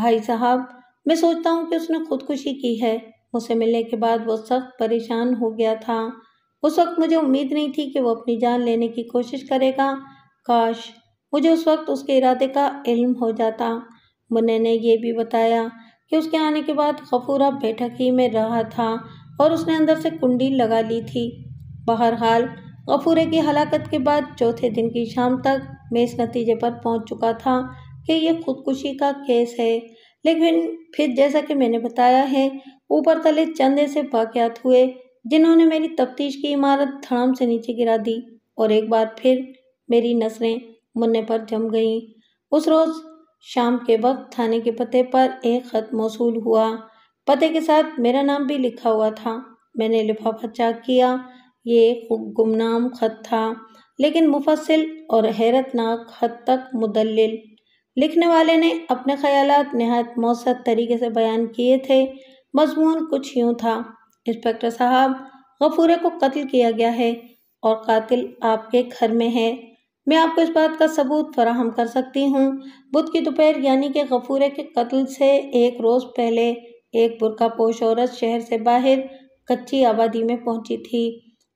भाई साहब मैं सोचता हूँ कि उसने खुदकुशी की है मुझसे मिलने के बाद वो सख्त परेशान हो गया था उस वक्त मुझे उम्मीद नहीं थी कि वो अपनी जान लेने की कोशिश करेगा काश मुझे उस वक्त उसके इरादे का इल्म हो जाता मुन्ने ने यह भी बताया कि उसके आने के बाद गफूरा बैठक ही में रहा था और उसने अंदर से कुंडी लगा ली थी बहरहाल गफूरे की हलाकत के बाद चौथे दिन की शाम तक मैं इस नतीजे पर पहुंच चुका था कि यह खुदकुशी का केस है लेकिन फिर जैसा कि मैंने बताया है ऊपर तले चंदे से वाक़ात हुए जिन्होंने मेरी तफ्तीश की इमारत धड़ाम से नीचे गिरा दी और एक बार फिर मेरी नसरें मुन्ने पर जम गईं उस रोज़ शाम के वक्त थाने के पते पर एक ख़त मौसू हुआ पते के साथ मेरा नाम भी लिखा हुआ था मैंने लिफाफा चाक किया ये गुमनाम ख़त था लेकिन मुफसिल और हैरतनाक हद तक मुदलिल लिखने वाले ने अपने ख्याल नहायत मौसत तरीके से बयान किए थे मजमून कुछ यूँ था इंस्पेक्टर साहब गफूरे को कत्ल किया गया है और कातिल आपके घर में है मैं आपको इस बात का सबूत फराहम कर सकती हूँ बुध की दोपहर यानी कि गफूरे के कत्ल से एक रोज़ पहले एक बुरका पोश औरत शहर से बाहर कच्ची आबादी में पहुंची थी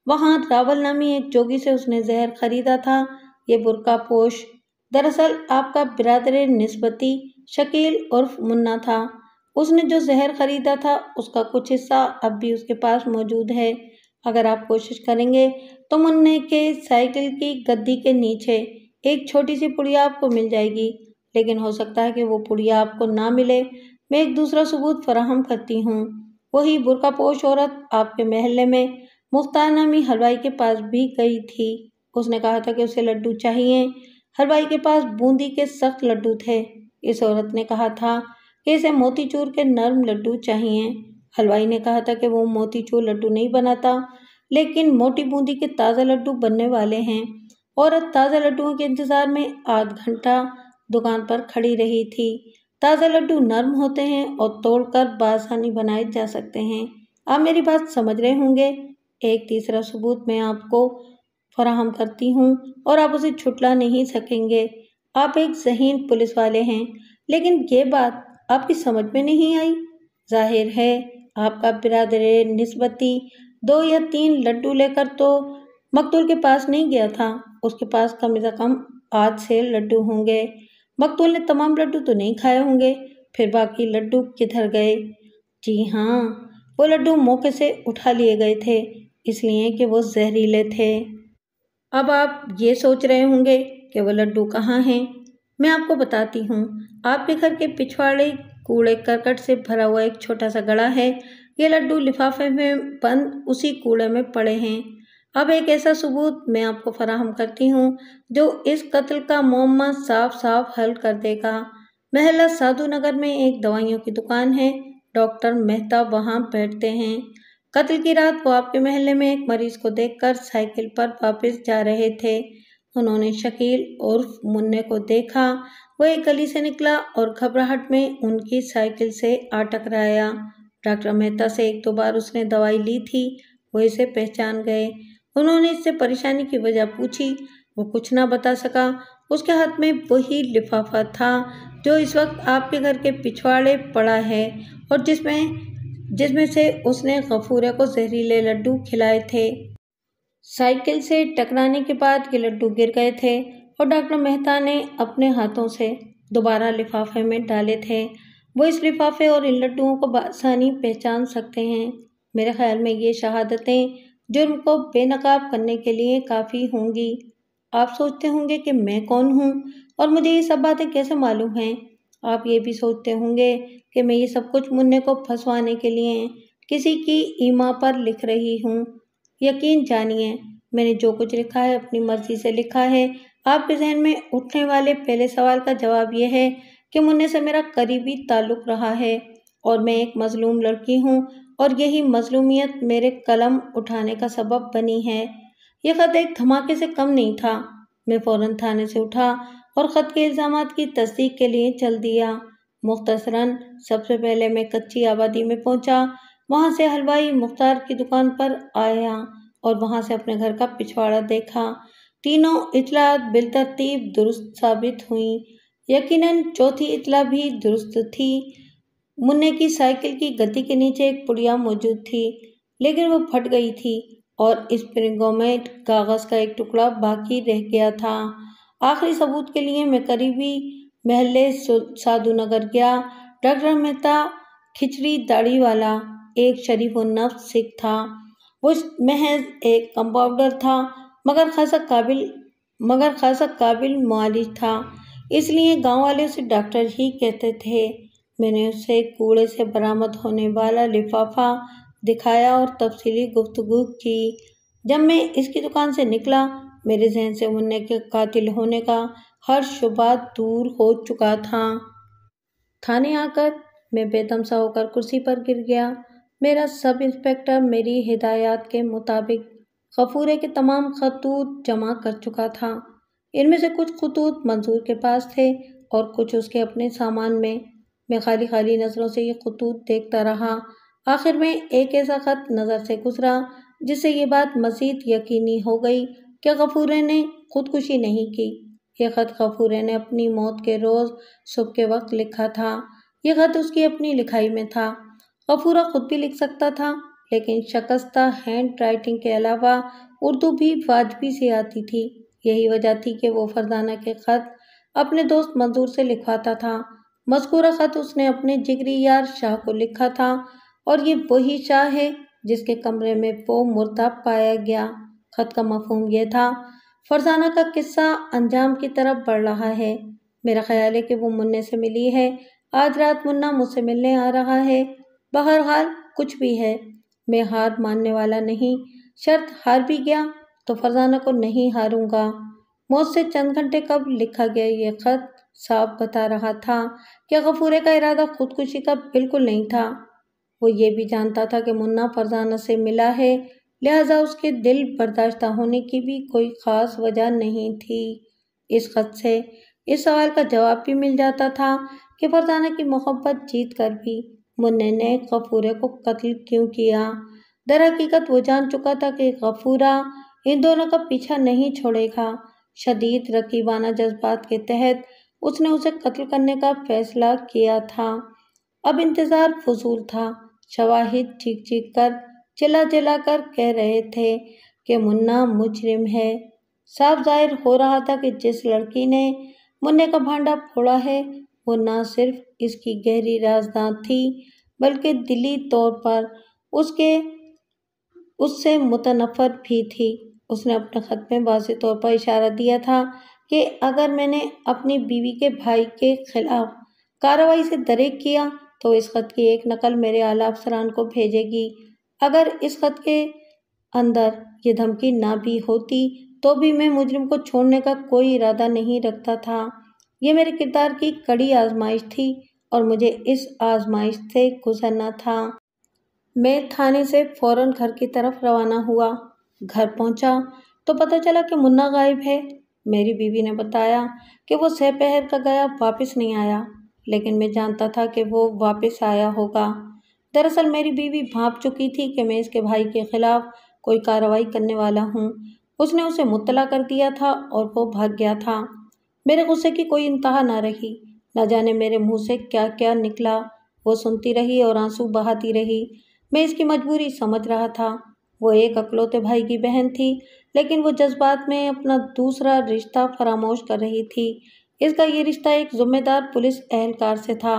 वहाँ रावल नामी एक जोगी से उसने जहर खरीदा था ये बुरका पोश दरअसल आपका बिरादर नस्बती शकील उर्फ मुन्ना था उसने जो जहर ख़रीदा था उसका कुछ हिस्सा अब भी उसके पास मौजूद है अगर आप कोशिश करेंगे तो मुन्ने के साइकिल की गद्दी के नीचे एक छोटी सी पुड़िया आपको मिल जाएगी लेकिन हो सकता है कि वो पुड़िया आपको ना मिले मैं एक दूसरा सबूत फराहम करती हूँ वही बुरकापोश औरत आपके महल्ले में मुख्तार नामी हलवाई के पास भी गई थी उसने कहा था कि उसे लड्डू चाहिए हलवाई के पास बूंदी के सख्त लड्डू थे इस औरत ने कहा था इसे मोतीचूर के नर्म लड्डू चाहिए हलवाई ने कहा था कि वो मोतीचूर लड्डू नहीं बनाता लेकिन मोटी बूंदी के ताज़ा लड्डू बनने वाले हैं औरत ताज़ा लड्डुओं के इंतज़ार में आध घंटा दुकान पर खड़ी रही थी ताज़ा लड्डू नर्म होते हैं और तोड़कर बासानी बनाए जा सकते हैं आप मेरी बात समझ रहे होंगे एक तीसरा सबूत मैं आपको फराहम करती हूँ और आप उसे छुटला नहीं सकेंगे आप एक जहीन पुलिस वाले हैं लेकिन ये बात आपकी समझ में नहीं आई जाहिर है आपका बिरादर नस्बती दो या तीन लड्डू लेकर तो मकतूल के पास नहीं गया था उसके पास कम से कम आठ से लड्डू होंगे मकतूल ने तमाम लड्डू तो नहीं खाए होंगे फिर बाकी लड्डू किधर गए जी हाँ वो लड्डू मौके से उठा लिए गए थे इसलिए कि वो जहरीले थे अब आप ये सोच रहे होंगे कि वो लड्डू कहाँ हैं मैं आपको बताती हूँ आपके घर के पिछवाड़े कूड़े करकट से भरा हुआ एक छोटा सा गड़ा है ये लड्डू लिफाफे में बंद उसी कूड़े में पड़े हैं अब एक ऐसा सबूत मैं आपको फराहम करती हूँ जो इस कत्ल का मोहम्मद साफ साफ हल कर देगा महला साधु नगर में एक दवाइयों की दुकान है डॉक्टर मेहता वहाँ बैठते हैं कत्ल की रात वो आपके महल्ले में एक मरीज को देखकर साइकिल पर वापस जा रहे थे उन्होंने शकील उर्फ मुन्ने को देखा वह एक गली से निकला और घबराहट में उनकी साइकिल से आ टकराया डॉक्टर मेहता से एक दो बार उसने दवाई ली थी वो इसे पहचान गए उन्होंने इससे परेशानी की वजह पूछी वो कुछ ना बता सका उसके हाथ में वही लिफाफा था जो इस वक्त आपके घर के पिछवाड़े पड़ा है और जिसमें जिसमें से उसने गफूरे को जहरीले लड्डू खिलाए थे साइकिल से टकराने के बाद ये लड्डू गिर गए थे और डॉक्टर मेहता ने अपने हाथों से दोबारा लिफाफे में डाले थे वो इस लिफाफे और इन लड्डुओं को बसानी पहचान सकते हैं मेरे ख्याल में ये शहादतें जुर्म को बेनकाब करने के लिए काफ़ी होंगी आप सोचते होंगे कि मैं कौन हूँ और मुझे ये सब बातें कैसे मालूम हैं आप ये भी सोचते होंगे कि मैं ये सब कुछ मुन्ने को फंसवाने के लिए किसी की ईमा पर लिख रही हूँ यकीन जानिए मैंने जो कुछ लिखा है अपनी मर्जी से लिखा है आपके जहन में उठने वाले पहले सवाल का जवाब यह है कि मुन्ने से मेरा करीबी ताल्लुक़ रहा है और मैं एक मज़लूम लड़की हूँ और यही मज़लूमियत मेरे कलम उठाने का सबब बनी है यह ख़त एक धमाके से कम नहीं था मैं फ़ौर थाने से उठा और ख़त के इल्ज़ाम की तस्दीक के लिए चल दिया मुख्तसरा सबसे पहले मैं कच्ची आबादी में पहुँचा वहाँ से हलवाई मुख्तार की दुकान पर आया और वहाँ से अपने घर का पिछवाड़ा देखा तीनों इतलात बिलतरतीब दुरुस्त साबित हुई यकीनन चौथी इतला भी दुरुस्त थी मुन्ने की साइकिल की गति के नीचे एक पुड़िया मौजूद थी लेकिन वो फट गई थी और इस में कागज़ का एक टुकड़ा बाकी रह गया था आखिरी सबूत के लिए मैं करीबी महल्ले साधु नगर गया डॉक्टर मेहता खिचड़ी दाढ़ी वाला एक शरीफ नफ्स सिख था वो महज एक कंपाउंडर था मगर खासा काबिल मगर खासा काबिल मालिज था इसलिए गांव वाले उसे डॉक्टर ही कहते थे मैंने उसे कूड़े से बरामद होने वाला लिफाफा दिखाया और तफसीली गुफ्तु की जब मैं इसकी दुकान से निकला मेरे जहन से मुन्ने के कातिल होने का हर शुबा दूर हो चुका था थाने आकर मैं बेतमसा होकर कुर्सी पर गिर गया मेरा सब इंस्पेक्टर मेरी हिदायत के मुताबिक गफूरे के तमाम खतूत जमा कर चुका था इनमें से कुछ खतूत मंजूर के पास थे और कुछ उसके अपने सामान में मैं खाली खाली नज़रों से ये खतूत देखता रहा आखिर में एक ऐसा ख़त नज़र से गुजरा जिससे ये बात मज़ीद यकीनी हो गई कि गफूरे ने खुदकुशी नहीं की यह ख़त गफूरे ने अपनी मौत के रोज़ सुबह के वक्त लिखा था यह ख़त उसकी अपनी लिखाई में था और पूरा खुद भी लिख सकता था लेकिन शकस्ता हैंड राइटिंग के अलावा उर्दू भी वाजबी से आती थी यही वजह थी कि वो फरजाना के ख़त अपने दोस्त मंजूर से लिखवाता था मजकूरा ख़त उसने अपने जिगरी यार शाह को लिखा था और ये वही शाह है जिसके कमरे में वो मुर्दा पाया गया ख़त का मफहम यह था फरजाना का किस्सा अंजाम की तरफ बढ़ रहा है मेरा ख्याल है कि वो मुन्ने से मिली है आज रात मुन्ना मुझसे मिलने आ रहा है बहरहाल कुछ भी है मैं हार मानने वाला नहीं शर्त हार भी गया तो फरजाना को नहीं हारूंगा मौत से चंद घंटे कब लिखा गया ये ख़त साफ बता रहा था कि गफूरे का इरादा खुदकुशी का बिल्कुल नहीं था वो ये भी जानता था कि मुन्ना फरजाना से मिला है लिहाजा उसके दिल बर्दाश्त होने की भी कोई ख़ास वजह नहीं थी इस खत से इस सवाल का जवाब भी मिल जाता था कि फरजाना की मोहब्बत जीत कर भी मुन्ने ने गफूरे को कत्ल क्यों किया दरहकीकत वो जान चुका था कि गफूरा इन दोनों का पीछा नहीं छोड़ेगा शदीद रकीबाना जज्बात के तहत उसने उसे कत्ल करने का फैसला किया था अब इंतज़ार फजूल था शवाहिद चीख चीख कर चिल्ला चिल्ला कर कह रहे थे कि मुन्ना मुजरिम है साफ जाहिर हो रहा था कि जिस लड़की ने मुन्ने का भांडा फोड़ा है वो ना सिर्फ इसकी गहरी राजदान थी बल्कि दिली तौर पर उसके उससे मुतनफ़र भी थी उसने अपने ख़त में वाजे तौर पर इशारा दिया था कि अगर मैंने अपनी बीवी के भाई के ख़िलाफ़ कार्रवाई से दरेक किया तो इस ख़त की एक नकल मेरे आला अफसरान को भेजेगी अगर इस ख़त के अंदर ये धमकी ना भी होती तो भी मैं मुजरिम को छोड़ने का कोई इरादा नहीं रखता था ये मेरे किरदार की कड़ी आजमाइश थी और मुझे इस आजमाइश से गुजरना था मैं थाने से फौरन घर की तरफ रवाना हुआ घर पहुंचा तो पता चला कि मुन्ना गायब है मेरी बीवी ने बताया कि वो सहपहर का गया वापस नहीं आया लेकिन मैं जानता था कि वो वापस आया होगा दरअसल मेरी बीवी भाप चुकी थी कि मैं इसके भाई के ख़िलाफ़ कोई कार्रवाई करने वाला हूँ उसने उसे मुतला कर दिया था और वो भाग गया था मेरे गुस्से की कोई इंतहा ना रही न जाने मेरे मुंह से क्या क्या निकला वो सुनती रही और आंसू बहाती रही मैं इसकी मजबूरी समझ रहा था वो एक अकलौते भाई की बहन थी लेकिन वो जज्बात में अपना दूसरा रिश्ता फरामोश कर रही थी इसका ये रिश्ता एक ज़िम्मेदार पुलिस एहलकार से था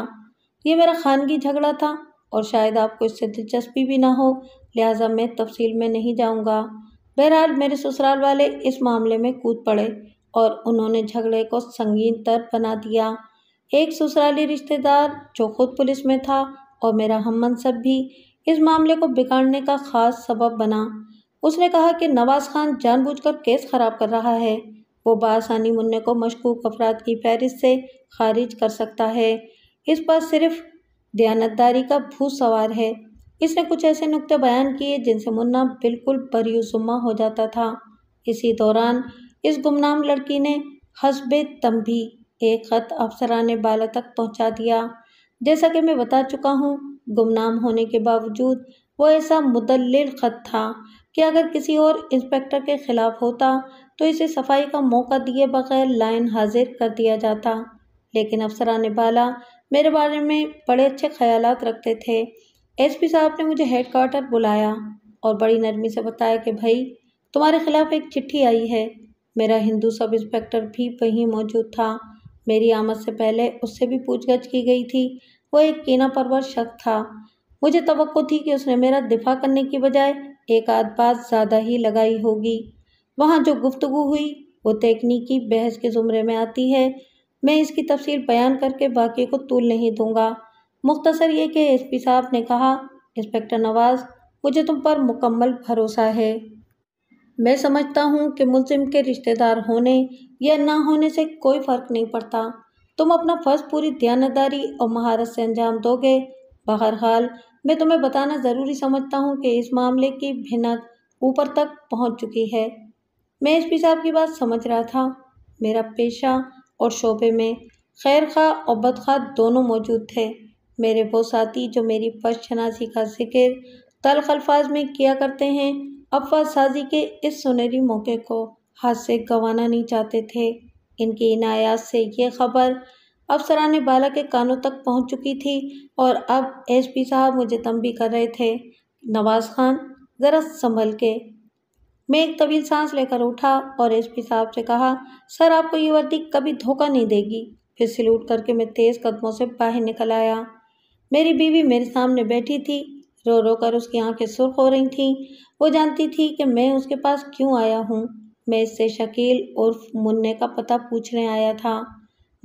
ये मेरा खानगी झगड़ा था और शायद आपको इससे दिलचस्पी भी ना हो लिहाजा मैं तफसील में नहीं जाऊँगा बहरहाल मेरे ससुराल वाले इस मामले में कूद पड़े और उन्होंने झगड़े को संगीन तर बना दिया एक ससुराली रिश्तेदार जो खुद पुलिस में था और मेरा हम मनसब भी इस मामले को बिगाड़ने का खास सबब बना उसने कहा कि नवाज खान जानबूझकर केस खराब कर रहा है वो बासानी मुन्ने को मशकूक अफराद की फहरिस्त से खारिज कर सकता है इस पर सिर्फ दयानतदारी का भूत सवार है इसने कुछ ऐसे नुक्ते बयान किए जिनसे मुन्ना बिल्कुल परियुजुमा हो जाता था इसी दौरान इस गुमनाम लड़की ने हसब तम भी एक ख़त अफसरान बाला तक पहुंचा दिया जैसा कि मैं बता चुका हूं, गुमनाम होने के बावजूद वो ऐसा मुदल ख़त था कि अगर किसी और इंस्पेक्टर के खिलाफ होता तो इसे सफाई का मौका दिए बगैर लाइन हाजिर कर दिया जाता लेकिन अफसरा ने बाला मेरे बारे में बड़े अच्छे ख्याल रखते थे एसपी साहब ने मुझे हेड क्वार्टर बुलाया और बड़ी नरमी से बताया कि भाई तुम्हारे खिलाफ एक चिट्ठी आई है मेरा हिंदू सब इंस्पेक्टर भी वहीं मौजूद था मेरी आमद से पहले उससे भी गछ की गई थी वो एक कीना परवर शख्स था मुझे तो थी कि उसने मेरा दिफा करने की बजाय एक आध बात ज़्यादा ही लगाई होगी वहाँ जो गुफ्तु हुई वो तकनीकी बहस के ज़ुमरे में आती है मैं इसकी तफसील बयान करके बाकी को तूल नहीं दूंगा मुख्तसर ये कि एस पी साहब ने कहा इंस्पेक्टर नवाज़ मुझे तुम पर मुकम्मल भरोसा है मैं समझता हूँ कि मुलजिम के रिश्तेदार होने या ना होने से कोई फर्क नहीं पड़ता तुम अपना फर्ज पूरी दयानदारी और महारत से अंजाम दोगे बहरहाल मैं तुम्हें बताना ज़रूरी समझता हूँ कि इस मामले की भिनक ऊपर तक पहुँच चुकी है मैं एस पी साहब की बात समझ रहा था मेरा पेशा और शोबे में खैर खा और बदखा दोनों मौजूद थे मेरे वो साथी जो मेरी फर्श शनासी का जिक्र तलख अल्फाज में किया करते हैं अफवाह साजी के इस सुनहरी मौके को हाथ से गंवाना नहीं चाहते थे इनकी इनायात से ये खबर अफसरा ने बाला के कानों तक पहुंच चुकी थी और अब एसपी साहब मुझे तंबी कर रहे थे नवाज़ खान ज़रा संभल के मैं एक तवील सांस लेकर उठा और एसपी साहब से कहा सर आपको ये वर्दी कभी धोखा नहीं देगी फिर सल्यूट करके मैं तेज़ कदमों से बाहर निकल आया मेरी बीवी मेरे सामने बैठी थी रो रो कर उसकी आंखें सुर्ख हो रही थीं वो जानती थी कि मैं उसके पास क्यों आया हूँ मैं इससे शकील उर्फ मुन्ने का पता पूछने आया था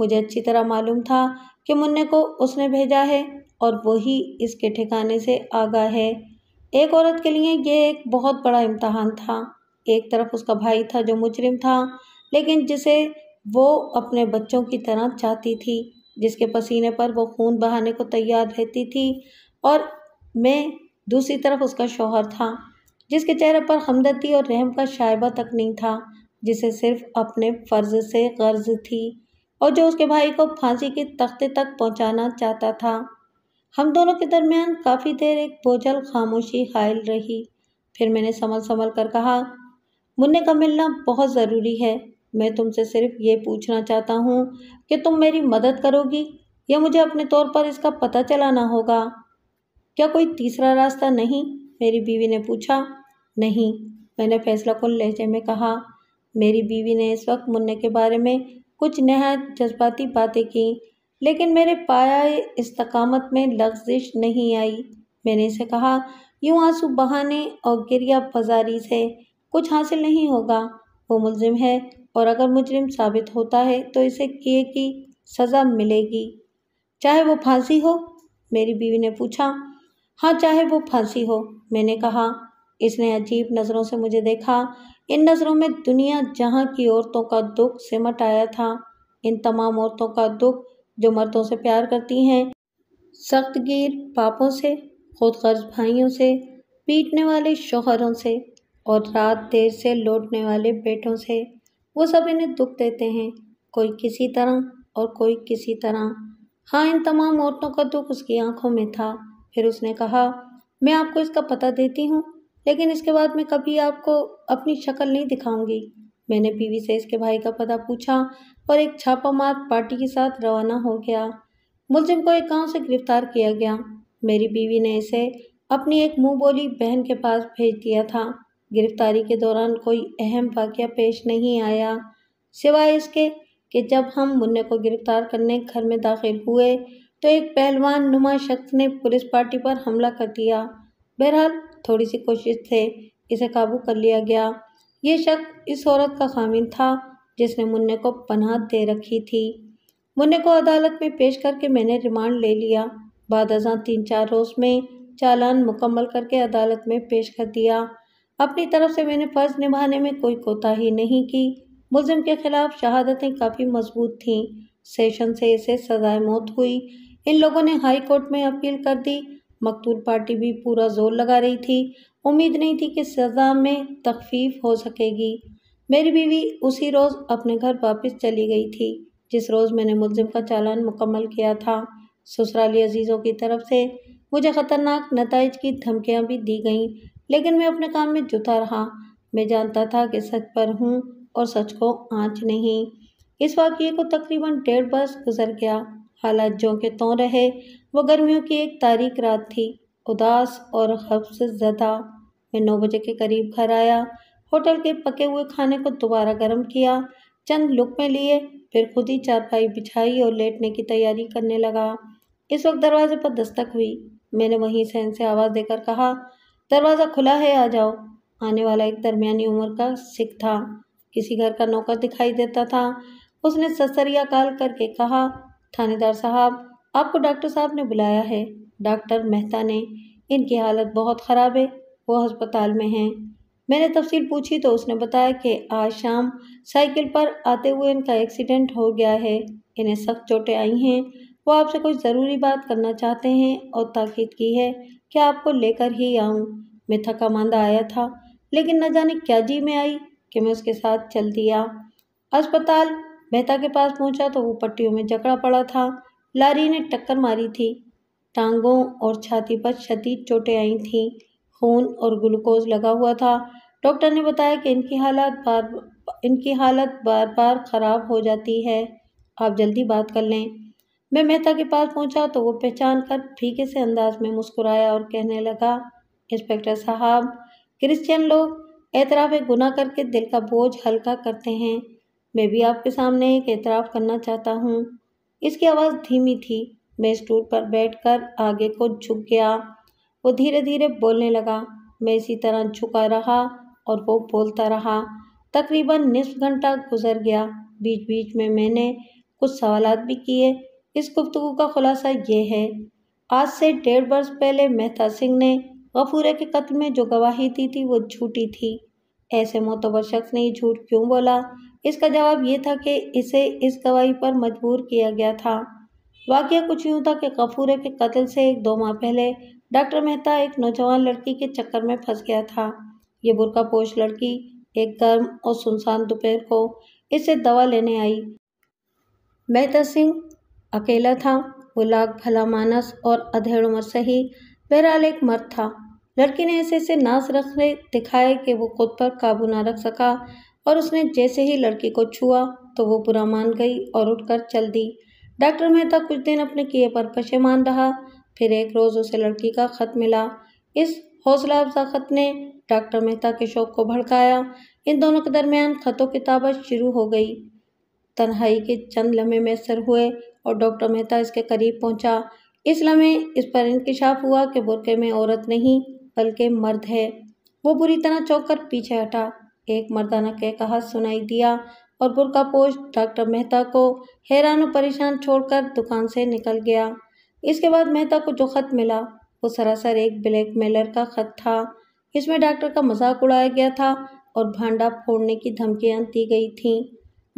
मुझे अच्छी तरह मालूम था कि मुन्ने को उसने भेजा है और वही इसके ठिकाने से आगा है एक औरत के लिए यह एक बहुत बड़ा इम्तहान था एक तरफ उसका भाई था जो मुजरिम था लेकिन जिसे वो अपने बच्चों की तरह चाहती थी जिसके पसीने पर वो खून बहाने को तैयार रहती थी और मैं दूसरी तरफ उसका शोहर था जिसके चेहरे पर हमदर्दी और रहम का शायबा तक नहीं था जिसे सिर्फ अपने फ़र्ज से गर्ज थी और जो उसके भाई को फांसी के तख्ते तक पहुंचाना चाहता था हम दोनों के दरमियान काफ़ी देर एक बोझल खामोशी हायल रही फिर मैंने संभल संभल कर कहा मुन्ने का मिलना बहुत ज़रूरी है मैं तुमसे सिर्फ ये पूछना चाहता हूँ कि तुम मेरी मदद करोगी या मुझे अपने तौर पर इसका पता चलाना होगा क्या कोई तीसरा रास्ता नहीं मेरी बीवी ने पूछा नहीं मैंने फैसला कुल लहजे में कहा मेरी बीवी ने इस वक्त मुन्ने के बारे में कुछ नहायत जज्बाती बातें की लेकिन मेरे पाया इस्तकामत में लफ्जिश नहीं आई मैंने इसे कहा यूँ आंसू बहाने और गिरिया बाजारी से कुछ हासिल नहीं होगा वो मुलजिम है और अगर मुजरिम साबित होता है तो इसे किए की सज़ा मिलेगी चाहे वो फांसी हो मेरी बीवी ने पूछा हाँ चाहे वो फांसी हो मैंने कहा इसने अजीब नज़रों से मुझे देखा इन नज़रों में दुनिया जहाँ की औरतों का दुख सिमट आया था इन तमाम औरतों का दुख जो मर्दों से प्यार करती हैं सख्तगीर पापों से खुद गर्ज भाइयों से पीटने वाले शोहरों से और रात देर से लौटने वाले बेटों से वो सब इन्हें दुख देते हैं कोई किसी तरह और कोई किसी तरह हाँ इन तमाम औरतों का दुख उसकी आंखों में था फिर उसने कहा मैं आपको इसका पता देती हूँ लेकिन इसके बाद मैं कभी आपको अपनी शक्ल नहीं दिखाऊंगी मैंने बीवी से इसके भाई का पता पूछा और एक छापा मार पार्टी के साथ रवाना हो गया मुलजिम को एक गांव से गिरफ्तार किया गया मेरी बीवी ने इसे अपनी एक मुँह बोली बहन के पास भेज दिया था गिरफ्तारी के दौरान कोई अहम वाक्य पेश नहीं आया सिवाय इसके कि जब हम मुन्ने को गिरफ्तार करने घर में दाखिल हुए तो एक पहलवान नुमा शख्स ने पुलिस पार्टी पर हमला कर दिया बहरहाल थोड़ी सी कोशिश से इसे काबू कर लिया गया ये शख्स इस औरत का खामिन था जिसने मुन्ने को पनाह दे रखी थी मुन्ने को अदालत में पेश करके मैंने रिमांड ले लिया बाद अजा तीन चार रोज़ में चालान मुकम्मल करके अदालत में पेश कर दिया अपनी तरफ से मैंने फ़र्ज निभाने में कोई कोताही नहीं की मुलिम के खिलाफ शहादतें काफ़ी मजबूत थीं सेशन से इसे सजाए मौत हुई इन लोगों ने हाई कोर्ट में अपील कर दी मकतूल पार्टी भी पूरा जोर लगा रही थी उम्मीद नहीं थी कि सज़ा में तखफीफ हो सकेगी मेरी बीवी उसी रोज़ अपने घर वापस चली गई थी जिस रोज़ मैंने मुलजिम का चालान मुकम्मल किया था ससुराली अजीज़ों की तरफ से मुझे ख़तरनाक नतज की धमकियाँ भी दी गईं लेकिन मैं अपने काम में जुटा रहा मैं जानता था कि सच पर हूँ और सच को आँच नहीं इस वाक्य को तकरीबन डेढ़ बरस गुजर गया हालात जो के तों रहे वो गर्मियों की एक तारीख रात थी उदास और हफ्स ज़दा मैं नौ बजे के करीब घर आया होटल के पके हुए खाने को दोबारा गर्म किया चंद लुक में लिए फिर खुद ही चारपाई बिछाई और लेटने की तैयारी करने लगा इस वक्त दरवाजे पर दस्तक हुई मैंने वहीं सहन से आवाज़ देकर कहा दरवाज़ा खुला है आ जाओ आने वाला एक दरमियानी उम्र का सिख था किसी घर का नौकर दिखाई देता था उसने ससरिया काल करके कहा थानेदार साहब आपको डॉक्टर साहब ने बुलाया है डॉक्टर मेहता ने इनकी हालत बहुत ख़राब है वो अस्पताल में हैं मैंने तफसील पूछी तो उसने बताया कि आज शाम साइकिल पर आते हुए इनका एक्सीडेंट हो गया है इन्हें सख्त चोटें आई हैं वो आपसे कुछ ज़रूरी बात करना चाहते हैं और ताकीद की है कि आपको लेकर ही आऊँ मैं थका मांदा आया था लेकिन न जाने क्या जी में आई कि मैं उसके साथ चल दिया अस्पताल मेहता के पास पहुंचा तो वो पट्टियों में जकड़ा पड़ा था लारी ने टक्कर मारी थी टांगों और छाती पर क्षति चोटें आई थीं खून और ग्लूकोज लगा हुआ था डॉक्टर ने बताया कि इनकी हालत बार इनकी हालत बार बार ख़राब हो जाती है आप जल्दी बात कर लें मैं मेहता के पास पहुंचा तो वो पहचान कर फीके से अंदाज में मुस्कुराया और कहने लगा इंस्पेक्टर साहब क्रिश्चियन लोग एतराफ़ गुनाह करके दिल का बोझ हल्का करते हैं मैं भी आपके सामने एक एतराफ़ करना चाहता हूँ इसकी आवाज़ धीमी थी मैं स्टूल पर बैठकर आगे को झुक गया वो धीरे धीरे बोलने लगा मैं इसी तरह झुका रहा और वो बोलता रहा तकरीबन निसफ घंटा गुजर गया बीच बीच में मैंने कुछ सवाल भी किए इस गुफ्तु का खुलासा ये है आज से डेढ़ वर्ष पहले मेहता सिंह ने गफूरे के कत्ल में जो गवाही दी थी वो झूठी थी ऐसे मोतबर शख्स ने झूठ क्यों बोला इसका जवाब ये था कि इसे इस गवाही पर मजबूर किया गया था वाक्य कुछ यूँ था कि कफूरे के कत्ल से एक दो माह पहले डॉक्टर मेहता एक नौजवान लड़की के चक्कर में फंस गया था ये बुरका पोश लड़की एक गर्म और सुनसान दोपहर को इसे दवा लेने आई मेहता सिंह अकेला था वो लाख भला मानस और अधेड़ उम्र से ही बहरहाल एक मर्द था लड़की ने ऐसे ऐसे नाच रख दिखाए कि वो खुद पर काबू ना रख सका और उसने जैसे ही लड़की को छुआ तो वो बुरा मान गई और उठकर चल दी डॉक्टर मेहता कुछ दिन अपने किए पर पशेमान रहा फिर एक रोज़ उसे लड़की का ख़त मिला इस हौसला अफजा ख़त ने डॉक्टर मेहता के शौक को भड़काया इन दोनों के दरमियान ख़तों किताबत शुरू हो गई तन्हाई के चंद लम्हे मैसर हुए और डॉक्टर मेहता इसके करीब पहुंचा इस लम्हे इस पर इंकशाफ हुआ कि बुरके में औरत नहीं बल्कि मर्द है वो बुरी तरह चौंक कर पीछे हटा एक मर्दाना कह कहा सुनाई दिया और बुरका पोष डॉक्टर मेहता को हैरान परेशान छोड़कर दुकान से निकल गया इसके बाद मेहता को जो ख़त मिला वो सरासर एक ब्लैक मेलर का ख़त था इसमें डॉक्टर का मजाक उड़ाया गया था और भांडा फोड़ने की धमकियां दी गई थीं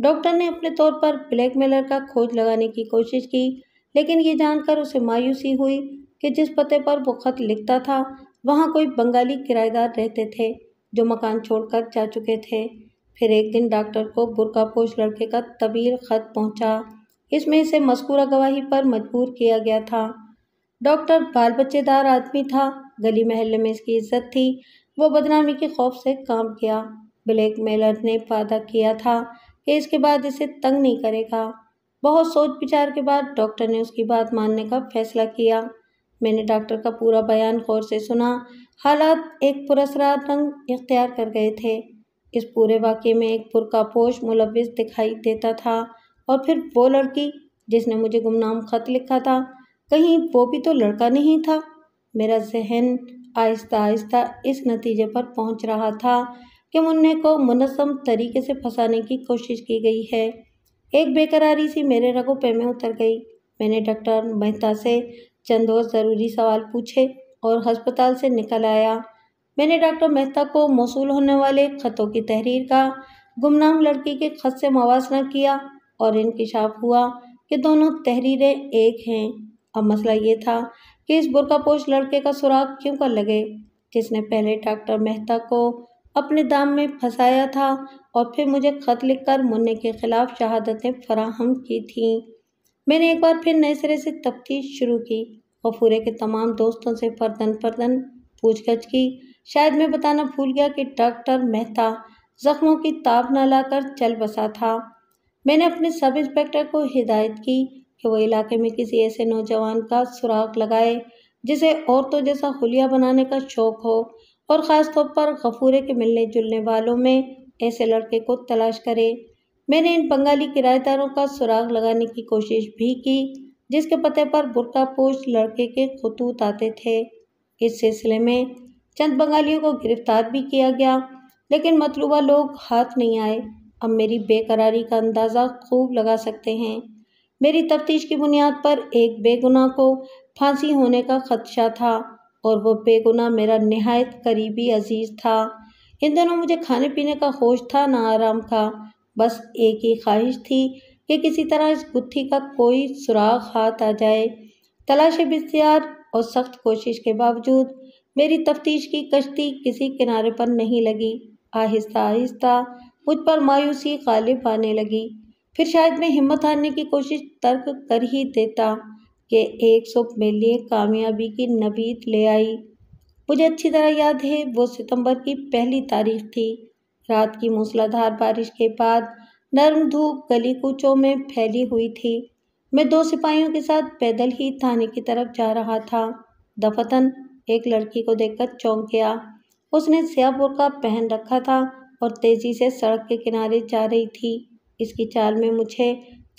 डॉक्टर ने अपने तौर पर ब्लैक मेलर का खोज लगाने की कोशिश की लेकिन ये जानकर उसे मायूसी हुई कि जिस पते पर वो ख़त लिखता था वहाँ कोई बंगाली किराएदार रहते थे जो मकान छोड़कर जा चुके थे फिर एक दिन डॉक्टर को बुरकापोश लड़के का तबीर ख़त पहुंचा। इसमें इसे मस्कूरा गवाही पर मजबूर किया गया था डॉक्टर बाल बच्चेदार आदमी था गली महल्ले में इसकी इज्जत थी वो बदनामी के खौफ से काम किया ब्लैक मेलर ने वादा किया था कि इसके बाद इसे तंग नहीं करेगा बहुत सोच विचार के बाद डॉक्टर ने उसकी बात मानने का फैसला किया मैंने डॉक्टर का पूरा बयान गौर से सुना हालात एक पुरस्कार रंग इख्तियार कर गए थे इस पूरे वाक्य में एक पुरकापोश मुलविस दिखाई देता था और फिर वो लड़की जिसने मुझे गुमनाम ख़त लिखा था कहीं वो भी तो लड़का नहीं था मेरा जहन आहिस्ता आहिस्ता इस नतीजे पर पहुंच रहा था कि मुन्ने को मुनसम तरीके से फंसाने की कोशिश की गई है एक बेकरारी सी मेरे रगों पे में उतर गई मैंने डॉक्टर मेहता से चंद और ज़रूरी सवाल पूछे और हस्पताल से निकल आया मैंने डॉक्टर मेहता को मौसू होने वाले ख़तों की तहरीर का गुमनाम लड़की के ख़त से मवासना किया और इनकशाफ हुआ कि दोनों तहरीरें एक हैं अब मसला ये था कि इस बुरकापोश लड़के का सुराग क्यों कर लगे जिसने पहले डॉक्टर मेहता को अपने दाम में फंसाया था और फिर मुझे ख़त लिख कर मुन्ने के ख़िलाफ़ शहादतें फराहम की थीं मैंने एक बार फिर नए सिरे से तफ्तीश शुरू की और फूरे के तमाम दोस्तों से पर्दन पर्दन पूछगछ की शायद मैं बताना भूल गया कि डॉक्टर मेहता जख्मों की ताप न लाकर चल बसा था मैंने अपने सब इंस्पेक्टर को हिदायत की कि वह इलाके में किसी ऐसे नौजवान का सुराग लगाए जिसे औरतों जैसा हुलिया बनाने का शौक़ हो और ख़ास तौर पर गफूरे के मिलने जुलने वालों में ऐसे लड़के को तलाश करे मैंने इन बंगाली किराएदारों का सुराग लगाने की कोशिश भी की जिसके पते पर बुरका पोष लड़के के खतूत आते थे इस सिलसिले में चंद बंगालियों को गिरफ्तार भी किया गया लेकिन मतलूबा लोग हाथ नहीं आए अब मेरी बेकरारी का अंदाज़ा खूब लगा सकते हैं मेरी तफ्तीश की बुनियाद पर एक बेगुनाह को फांसी होने का खदशा था और वो बेगुनाह मेरा नहायत करीबी अजीज़ था इन दिनों मुझे खाने पीने का होश था ना आराम का बस एक ही ख्वाहिश थी कि किसी तरह इस गुत्थी का कोई सुराग हाथ आ जाए तलाश बख्तियार और सख्त कोशिश के बावजूद मेरी तफ्तीश की कश्ती किसी किनारे पर नहीं लगी आहिस्ता आहिस्ता मुझ पर मायूसी गालिब आने लगी फिर शायद मैं हिम्मत हारने की कोशिश तर्क कर ही देता कि एक सुप मेरे लिए कामयाबी की नबीत ले आई मुझे अच्छी तरह याद है वो सितंबर की पहली तारीख थी रात की मूसलाधार बारिश के बाद नर्म धूप गली कूचों में फैली हुई थी मैं दो सिपाहियों के साथ पैदल ही थाने की तरफ जा रहा था दफतन एक लड़की को देखकर चौंक गया उसने स्या बुरका पहन रखा था और तेज़ी से सड़क के किनारे जा रही थी इसकी चाल में मुझे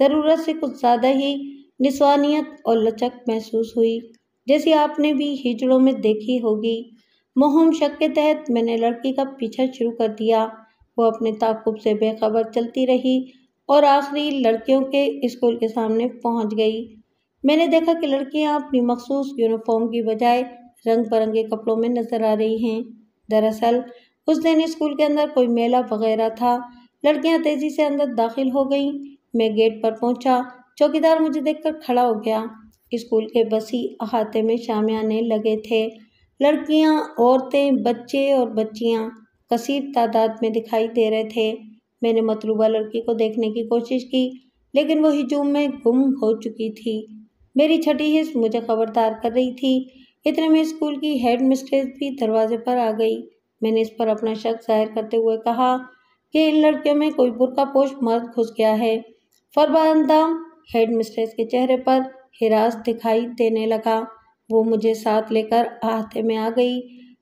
ज़रूरत से कुछ ज़्यादा ही निस्वानियत और लचक महसूस हुई जैसी आपने भी हिजड़ों में देखी होगी मोहम शक के तहत मैंने लड़की का पीछा शुरू कर दिया वो अपने ताकुब से बेखबर चलती रही और आखिरी लड़कियों के स्कूल के सामने पहुंच गई मैंने देखा कि लड़कियां अपनी मखसूस यूनिफॉर्म की बजाय रंग बिरंगे कपड़ों में नजर आ रही हैं दरअसल उस दिन स्कूल के अंदर कोई मेला वगैरह था लड़कियां तेज़ी से अंदर दाखिल हो गईं मैं गेट पर पहुंचा चौकीदार मुझे देखकर खड़ा हो गया स्कूल के बसी अहाते में शामियाने लगे थे लड़कियाँ औरतें बच्चे और बच्चियाँ कसीर तादाद में दिखाई दे रहे थे मैंने मतलूबा लड़की को देखने की कोशिश की लेकिन वो हिजूम में गुम हो चुकी थी मेरी छठी हिस्स मुझे खबरदार कर रही थी इतने में स्कूल की हेड मिस्ट्रेस भी दरवाजे पर आ गई मैंने इस पर अपना शक जाहिर करते हुए कहा कि इन लड़कियों में कोई बुरका पोष मर्द घुस गया है फरबानदाम हेड मिस्ट्रेस के चेहरे पर हिरास दिखाई देने लगा वो मुझे साथ लेकर आहते में आ गई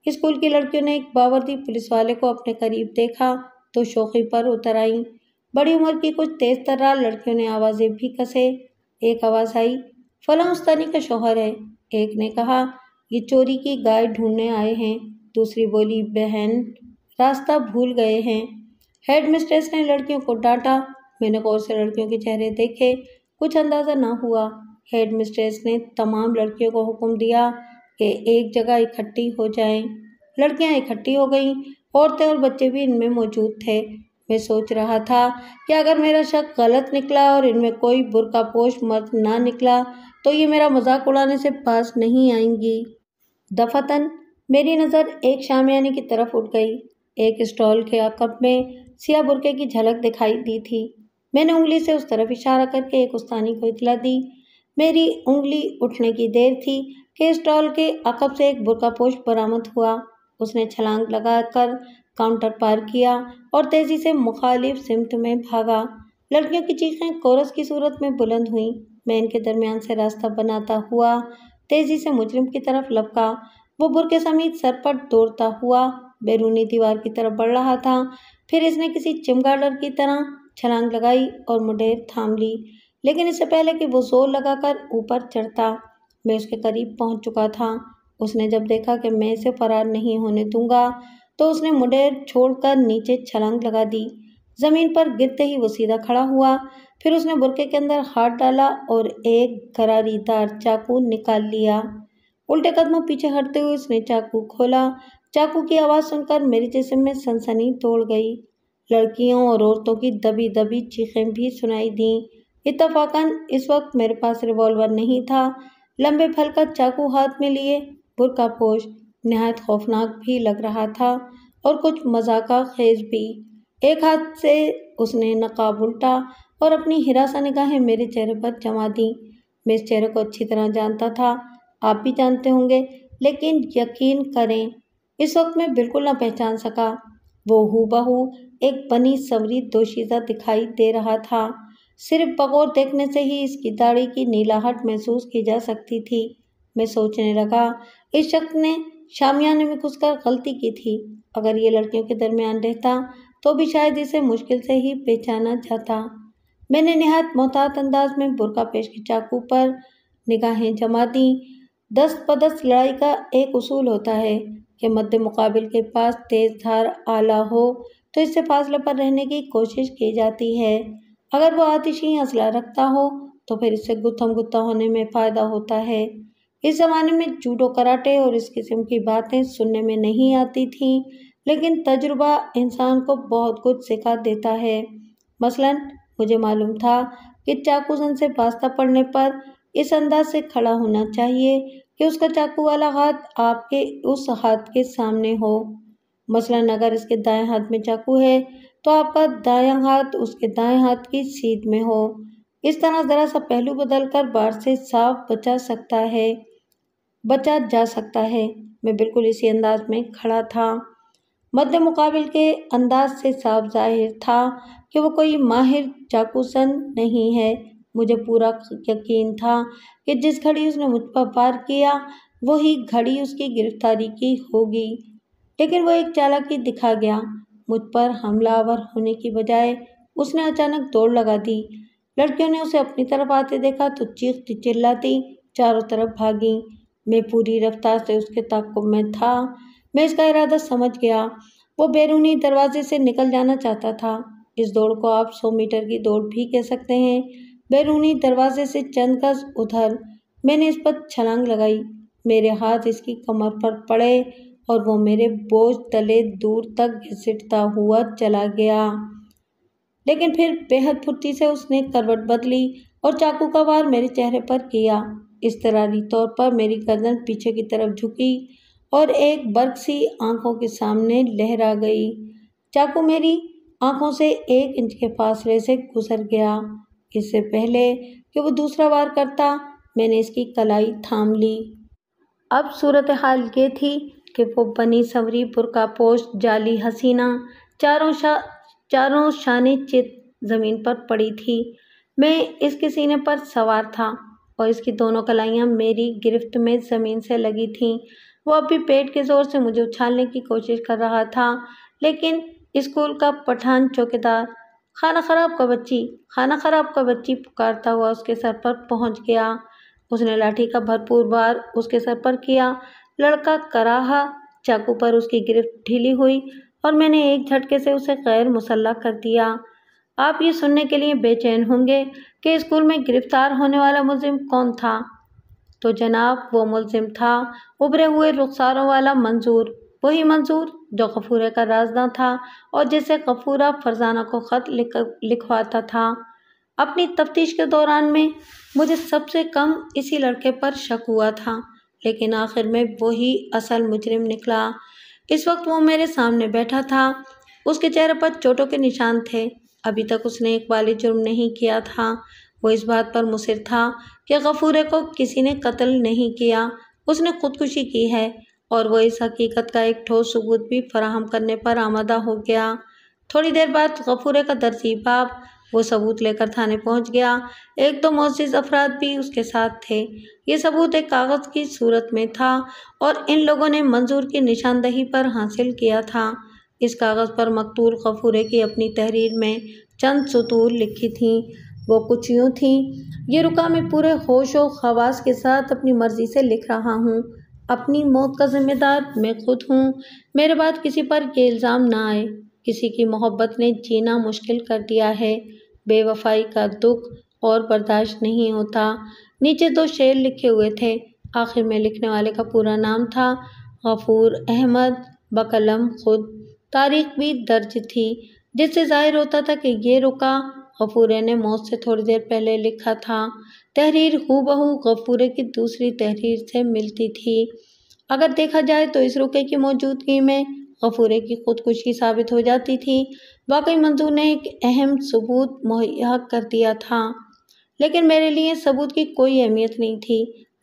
स्कूल की लड़कियों ने एक बावर्दी पुलिस वाले को अपने करीब देखा तो शोखी पर उतर आईं बड़ी उम्र की कुछ तेज तर्रा लड़कियों ने आवाज़ें भी कसे एक आवाज़ आई फला उस्तानी का शोहर है एक ने कहा ये चोरी की गाय ढूंढने आए हैं दूसरी बोली बहन रास्ता भूल गए हैं हेड मिस्ट्रेस ने लड़कियों को डांटा मैंने गौर से लड़कियों के चेहरे देखे कुछ अंदाज़ा ना हुआ हेड मिस्ट्रेस ने तमाम लड़कियों को हुक्म दिया कि एक जगह इकट्ठी हो जाएं। लड़कियां इकट्ठी हो गईं औरतें और बच्चे भी इनमें मौजूद थे मैं सोच रहा था कि अगर मेरा शक गलत निकला और इनमें कोई बुरका पोश मर्द ना निकला तो ये मेरा मजाक उड़ाने से पास नहीं आएंगी दफतन मेरी नज़र एक शामियाने की तरफ उठ गई एक स्टॉल के अकब में सिया बुरके की झलक दिखाई दी थी मैंने उंगली से उस तरफ इशारा करके एक उस्तानी को इतला दी मेरी उंगली उठने की देर थी के स्टॉल के अकब से एक बुरका बुरकापोश बरामद हुआ उसने छलांग लगाकर काउंटर पार किया और तेजी से मुखालिफ सिमत में भागा लड़कियों की चीखें कोरस की सूरत में बुलंद हुई मैं इनके दरमियान से रास्ता बनाता हुआ तेजी से मुजरिम की तरफ लपका वो बुरके सर पर दौड़ता हुआ बैरूनी दीवार की तरफ बढ़ रहा था फिर इसने किसी चिमगाडर की तरह छलांग लगाई और मुडेर थाम ली लेकिन इससे पहले कि वो जोर लगाकर ऊपर चढ़ता मैं उसके करीब पहुंच चुका था उसने जब देखा कि मैं इसे फरार नहीं होने दूंगा तो उसने मुडेर छोड़कर नीचे छलांग लगा दी ज़मीन पर गिरते ही वो सीधा खड़ा हुआ फिर उसने बुरके के अंदर हाथ डाला और एक करारीदार चाकू निकाल लिया उल्टे कदमों पीछे हटते हुए उसने चाकू खोला चाकू की आवाज़ सुनकर मेरे जिसम में सनसनी तोड़ गई लड़कियों और औरतों की दबी दबी चीखें भी सुनाई दीं इतफाक़न इस वक्त मेरे पास रिवॉल्वर नहीं था लंबे फल का चाकू हाथ में लिए पोश नहायत खौफनाक भी लग रहा था और कुछ मजाका खेज भी एक हाथ से उसने नकाब उल्टा और अपनी हिरासा निगाहें मेरे चेहरे पर जमा दी मैं इस चेहरे को अच्छी तरह जानता था आप भी जानते होंगे लेकिन यकीन करें इस वक्त मैं बिल्कुल ना पहचान सका वो हु एक बनी सवरी दोशीदा दिखाई दे रहा था सिर्फ बगौर देखने से ही इसकी दाढ़ी की नीलाहट महसूस की जा सकती थी मैं सोचने लगा इस शख्स ने शामियाने में घुसकर गलती की थी अगर ये लड़कियों के दरमियान रहता तो भी शायद इसे मुश्किल से ही पहचाना जाता मैंने नहायत मोहतात अंदाज में बुरका पेश की चाकू पर निगाहें जमा दी दस पदस लड़ाई का एक उसूल होता है कि मध्य मुकाबिल के पास तेज़ धार आला हो तो इससे फासले पर रहने की कोशिश की जाती है अगर वह ही असला रखता हो तो फिर इससे गुत्थम गुत्था होने में फ़ायदा होता है इस ज़माने में जूडो कराटे और इस किस्म की बातें सुनने में नहीं आती थीं लेकिन तजुर्बा इंसान को बहुत कुछ सिखा देता है मसलन मुझे मालूम था कि चाकूजन से वास्ता पड़ने पर इस अंदाज से खड़ा होना चाहिए कि उसका चाकू वाला हाथ आपके उस हाथ के सामने हो मसलन अगर इसके दाएं हाथ में चाकू है तो आपका दायां हाथ उसके दाएं हाथ की सीध में हो इस तरह ज़रा सा पहलू बदलकर बाढ़ से साफ बचा सकता है बचा जा सकता है मैं बिल्कुल इसी अंदाज में खड़ा था मध्य मुकाबल के अंदाज से साफ जाहिर था कि वो कोई माहिर चाकूसन नहीं है मुझे पूरा यकीन था कि जिस घड़ी उसने मुझ पर वार किया वही घड़ी उसकी गिरफ्तारी की होगी लेकिन वो एक चालाकी दिखा गया मुझ पर हमलावर होने की बजाय उसने अचानक दौड़ लगा दी लड़कियों ने उसे अपनी तरफ आते देखा तो चीखती चिल्लाती चारों तरफ भागी मैं पूरी रफ्तार से उसके ताकुब में था मैं इसका इरादा समझ गया वो बैरूनी दरवाजे से निकल जाना चाहता था इस दौड़ को आप सौ मीटर की दौड़ भी कह सकते हैं बैरूनी दरवाजे से चंद गज उधर मैंने इस पर छलांग लगाई मेरे हाथ इसकी कमर पर पड़े और वो मेरे बोझ तले दूर तक घिसटता हुआ चला गया लेकिन फिर बेहद फुर्ती से उसने करवट बदली और चाकू का वार मेरे चेहरे पर किया इस तरह तौर पर मेरी गर्दन पीछे की तरफ झुकी और एक बर्क सी आँखों के सामने लहरा गई चाकू मेरी आँखों से एक इंच के फासले से गुजर गया इससे पहले कि वो दूसरा वार करता मैंने इसकी कलाई थाम ली अब सूरत हाल ये थी कि वो बनी संवरी का पोश जाली हसीना चारों शा चारों शाने चित ज़मीन पर पड़ी थी मैं इसके सीने पर सवार था और इसकी दोनों कलाइयाँ मेरी गिरफ्त में ज़मीन से लगी थीं वो अभी पेट के ज़ोर से मुझे उछालने की कोशिश कर रहा था लेकिन स्कूल का पठान चौकीदार खाना ख़राब का बच्ची खाना ख़राब का बच्ची पुकारता हुआ उसके सर पर पहुंच गया उसने लाठी का भरपूर बार उसके सर पर किया लड़का कराहा चाकू पर उसकी गिरफ्त ढीली हुई और मैंने एक झटके से उसे गैर मुसल्ला कर दिया आप ये सुनने के लिए बेचैन होंगे कि स्कूल में गिरफ्तार होने वाला मुलिम कौन था तो जनाब वो मुलिम था उभरे हुए रुखसारों वाला मंजूर वही मंजूर जो कफूरे का राजदा था और जिसे कफूरा फरजाना को ख़त लिख लिखवाता था अपनी तफ्तीश के दौरान में मुझे सबसे कम इसी लड़के पर शक हुआ था लेकिन आखिर में वही असल मुजरिम निकला इस वक्त वो मेरे सामने बैठा था उसके चेहरे पर चोटों के निशान थे अभी तक उसने एक बाली जुर्म नहीं किया था वो इस बात पर मुसर था कि गफूरे को किसी ने कत्ल नहीं किया उसने खुदकुशी की है और वो इस हकीकत का एक ठोस सबूत भी फराहम करने पर आमादा हो गया थोड़ी देर बाद गफूरे का दर्जी बाब वो सबूत लेकर थाने पहुंच गया एक दो तो मोजिज अफराद भी उसके साथ थे ये सबूत एक कागज़ की सूरत में था और इन लोगों ने मंजूर की निशानदही पर हासिल किया था इस कागज़ पर मकतूल कफूरे की अपनी तहरीर में चंद सतूर लिखी थी वो कुछ यूँ थी ये रुका मैं पूरे होश व खवास के साथ अपनी मर्ज़ी से लिख रहा हूँ अपनी मौत का जिम्मेदार मैं खुद हूँ मेरे बाद किसी पर ये इल्ज़ाम ना आए किसी की मोहब्बत ने जीना मुश्किल कर दिया है बेवफाई का दुख और बर्दाश्त नहीं होता नीचे दो शेर लिखे हुए थे आखिर में लिखने वाले का पूरा नाम था गफूर अहमद बकलम खुद तारीख भी दर्ज थी जिससे जाहिर होता था कि ये रुका गफूरे ने मौत से थोड़ी देर पहले लिखा था तहरीर हु बहू गफूरे की दूसरी तहरीर से मिलती थी अगर देखा जाए तो इस रुके की मौजूदगी में गफूरे की खुदकुशी साबित हो जाती थी वाकई मंजूर ने एक अहम सबूत मुहैया कर दिया था लेकिन मेरे लिए सबूत की कोई अहमियत नहीं थी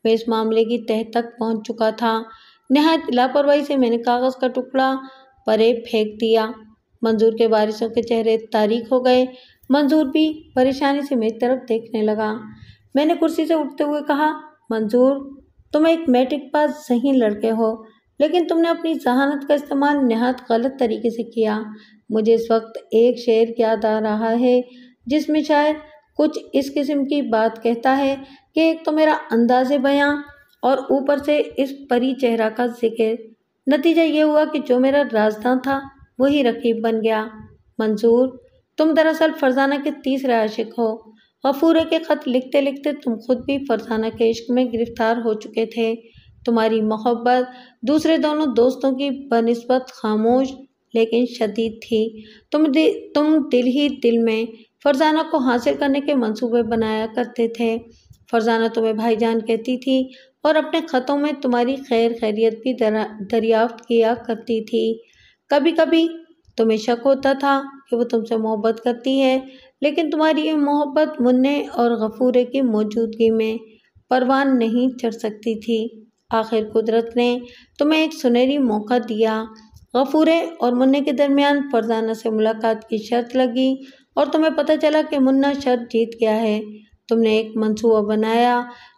मैं इस मामले की तह तक पहुंच चुका था नहायत लापरवाही से मैंने कागज़ का टुकड़ा परे फेंक दिया मंजूर के बारिशों के चेहरे तारीख हो गए मंजूर भी परेशानी से मेरी तरफ देखने लगा मैंने कुर्सी से उठते हुए कहा मंजूर तुम एक मैट्रिक पास सही लड़के हो लेकिन तुमने अपनी जहानत का इस्तेमाल नहायत गलत तरीके से किया मुझे इस वक्त एक शेर याद आ रहा है जिसमें शायद कुछ इस किस्म की बात कहता है कि एक तो मेरा अंदाज बयाँ और ऊपर से इस परी चेहरा का जिक्र नतीजा ये हुआ कि जो मेरा राजदान था वही रकीब बन गया मंजूर तुम दरअसल फरजाना के तीसरे आशिक हो गफूर के ख़त लिखते लिखते तुम खुद भी फरजाना के इश्क में गिरफ्तार हो चुके थे तुम्हारी मोहब्बत दूसरे दोनों दोस्तों की बनस्बत खामोश लेकिन शदीद थी तुम दि, तुम दिल ही दिल में फरजाना को हासिल करने के मंसूबे बनाया करते थे फरजाना तुम्हें भाईजान कहती थी और अपने ख़तों में तुम्हारी खैर खैरियत भी दरियाफ्त किया करती थी कभी कभी तुम्हें शक होता था कि वो तुमसे मोहब्बत करती है लेकिन तुम्हारी ये मोहब्बत मुन्ने और गफूरे की मौजूदगी में परवान नहीं चढ़ सकती थी आखिर कुदरत ने तुम्हें एक सुनहरी मौका दिया गफूरे और मुन्ने के दरमियान फरजाना से मुलाकात की शर्त लगी और तुम्हें पता चला कि मुन्ना शर्त जीत गया है तुमने एक मंसूबा बनाया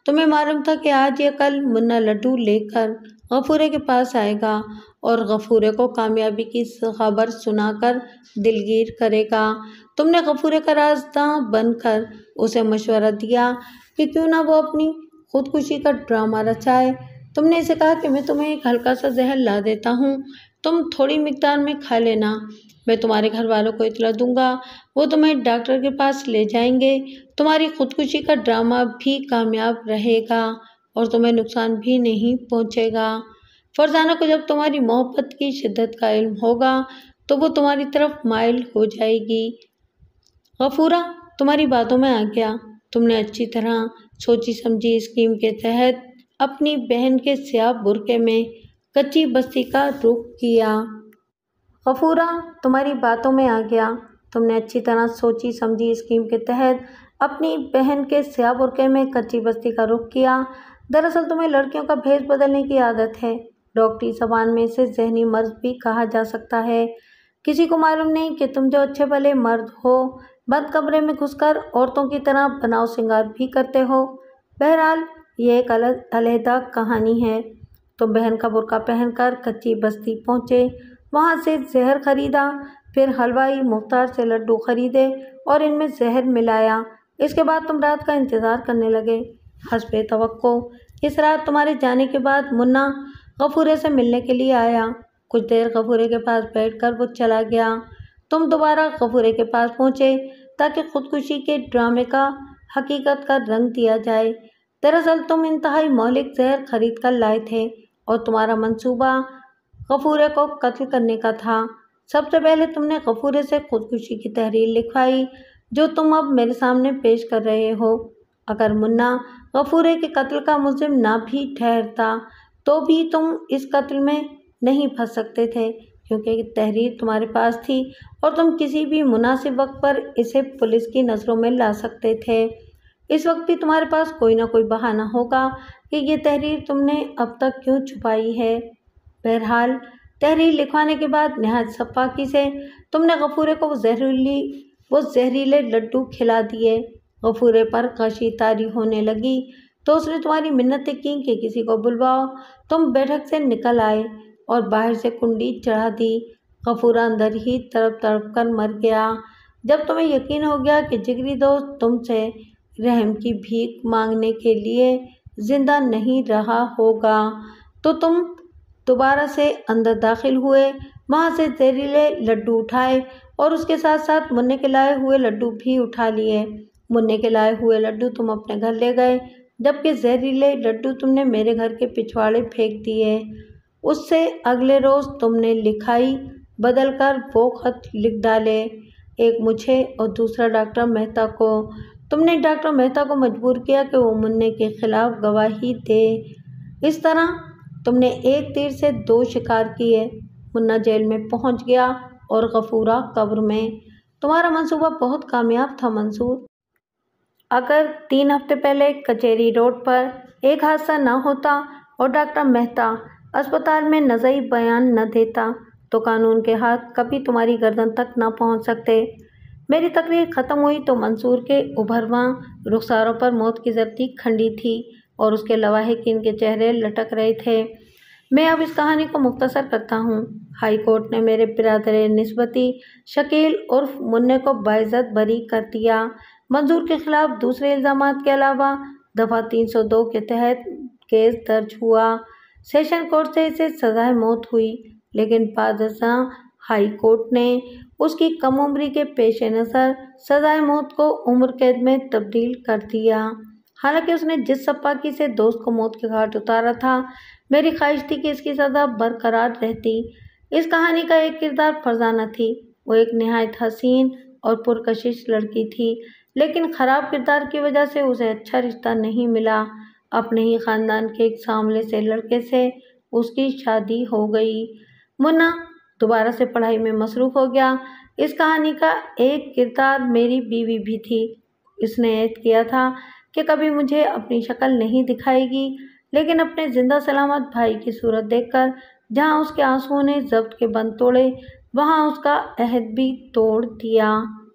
तुम्हें मालूम था कि आज या कल मुन्ना लड्डू लेकर गफूरे के पास आएगा और गफूरे को कामयाबी की खबर सुनाकर दिलगिर करेगा तुमने गफूरे का रास्ता बनकर उसे मशवरा दिया कि क्यों ना वो अपनी खुदकुशी का ड्रामा रचाए तुमने इसे कहा कि मैं तुम्हें एक हल्का सा जहर ला देता हूँ तुम थोड़ी मकदार में खा लेना मैं तुम्हारे घर वालों को इतला दूंगा वो तुम्हें डॉक्टर के पास ले जाएंगे तुम्हारी खुदकुशी का ड्रामा भी कामयाब रहेगा और तुम्हें नुकसान भी नहीं पहुंचेगा फरजाना को जब तुम्हारी मोहब्बत की शिद्दत का इल्म होगा तो वो तुम्हारी तरफ माइल हो जाएगी गफूरा तुम्हारी बातों में आ गया तुमने अच्छी तरह सोची समझी स्कीम के तहत अपनी बहन के स्या बुरके में कच्ची बस्ती का रुख किया गफूरा तुम्हारी बातों में आ गया तुमने अच्छी तरह सोची समझी स्कीम के तहत अपनी बहन के स्या बुरके में कच्ची बस्ती का रुख किया दरअसल तुम्हें लड़कियों का भेज बदलने की आदत है डॉक्टरी जबान में इसे जहनी मर्ज भी कहा जा सकता है किसी को मालूम नहीं कि तुम जो अच्छे भले मर्द हो बंद कमरे में घुसकर औरतों की तरह बनाव श्रृंगार भी करते हो बहरहाल ये एक अलग अलहदा कहानी है तो बहन का बुरका पहनकर कच्ची बस्ती पहुँचे वहाँ से जहर ख़रीदा फिर हलवाई मुख्तार से लड्डू ख़रीदे और इनमें जहर मिलाया इसके बाद तुम रात का इंतज़ार करने लगे हंस तो इस रात तुम्हारे जाने के बाद मुन्ना गफूरे से मिलने के लिए आया कुछ देर गफूरे के पास बैठकर वो चला गया तुम दोबारा गफूरे के पास पहुँचे ताकि खुदकुशी के ड्रामे का हकीकत का रंग दिया जाए दरअसल तुम इंतहाई मौलिक जहर खरीद कर लाए थे और तुम्हारा मंसूबा गफूरे को कत्ल करने का था सबसे पहले तुमने गफूरे से खुदकुशी की तहरीर लिखवाई जो तुम अब मेरे सामने पेश कर रहे हो अगर मुन्ना गफूरे के कत्ल का मुजिम ना भी ठहरता तो भी तुम इस कत्ल में नहीं फंस सकते थे क्योंकि तहरीर तुम्हारे पास थी और तुम किसी भी मुनासिब वक्त पर इसे पुलिस की नज़रों में ला सकते थे इस वक्त भी तुम्हारे पास कोई ना कोई बहाना होगा कि ये तहरीर तुमने अब तक क्यों छुपाई है बहरहाल तहरीर लिखवाने के बाद नहायत सफाकी से तुमने गफूरे को वो जहरीली वो जहरीले लड्डू खिला दिए गफूरे पर कशी तारी होने लगी तो उसने तुम्हारी मिन्नतें की कि किसी को बुलवाओ तुम बैठक से निकल आए और बाहर से कुंडी चढ़ा दी गफूरा अंदर ही तड़प तड़प कर मर गया जब तुम्हें यकीन हो गया कि जिगरी दोस्त तुमसे रहम की भीख मांगने के लिए ज़िंदा नहीं रहा होगा तो तुम दोबारा से अंदर दाखिल हुए वहाँ से जहरीले लड्डू उठाए और उसके साथ साथ मुन्ने के लाए हुए लड्डू भी उठा लिए मुन्ने के लाए हुए लड्डू तुम अपने घर ले गए जबकि जहरीले लड्डू तुमने मेरे घर के पिछवाड़े फेंक दिए उससे अगले रोज़ तुमने लिखाई बदल कर वो खत लिख डाले एक मुझे और दूसरा डॉक्टर मेहता को तुमने डॉक्टर मेहता को मजबूर किया कि वो मुन्ने के खिलाफ गवाही दे इस तरह तुमने एक तीर से दो शिकार किए मुन्ना जेल में पहुंच गया और गफूरा कब्र में तुम्हारा मंसूबा बहुत कामयाब था मंसूर अगर तीन हफ्ते पहले कचेरी रोड पर एक हादसा ना होता और डॉक्टर मेहता अस्पताल में नजरी बयान न देता तो कानून के हाथ कभी तुम्हारी गर्दन तक ना पहुंच सकते मेरी तकरीर ख़त्म हुई तो मंसूर के उभरवा रुखसारों पर मौत की जर्दी खंडी थी और उसके लवाहिक इनके चेहरे लटक रहे थे मैं अब इस कहानी को मुख्तसर करता हूँ हाई कोर्ट ने मेरे बिरादर नस्बती शकील उर्फ मुन्ने को बाइज़त बरी कर दिया मंजूर के खिलाफ दूसरे इल्ज़ाम के अलावा दफ़ा 302 के तहत केस दर्ज हुआ सेशन कोर्ट से इसे सजाए मौत हुई लेकिन बाद हाई कोर्ट ने उसकी कम उम्री के पेश नज़र सजाए मौत को उम्र कैद में तब्दील कर दिया हालांकि उसने जिस सपाकी से दोस्त को मौत के घाट उतारा था मेरी ख्वाहिश थी कि इसकी सज़ा बरकरार रहती इस कहानी का एक किरदार फरजाना थी वो एक नहायत हसीन और पुरकशिश लड़की थी लेकिन ख़राब किरदार की वजह से उसे अच्छा रिश्ता नहीं मिला अपने ही ख़ानदान के एक सामले से लड़के से उसकी शादी हो गई मुन्ना दोबारा से पढ़ाई में मसरूफ़ हो गया इस कहानी का एक किरदार मेरी बीवी भी थी इसने ऐद किया था कि कभी मुझे अपनी शक्ल नहीं दिखाएगी लेकिन अपने ज़िंदा सलामत भाई की सूरत देखकर जहाँ उसके आंसुओं ने जब्त के बंद तोड़े वहाँ उसका अहद भी तोड़ दिया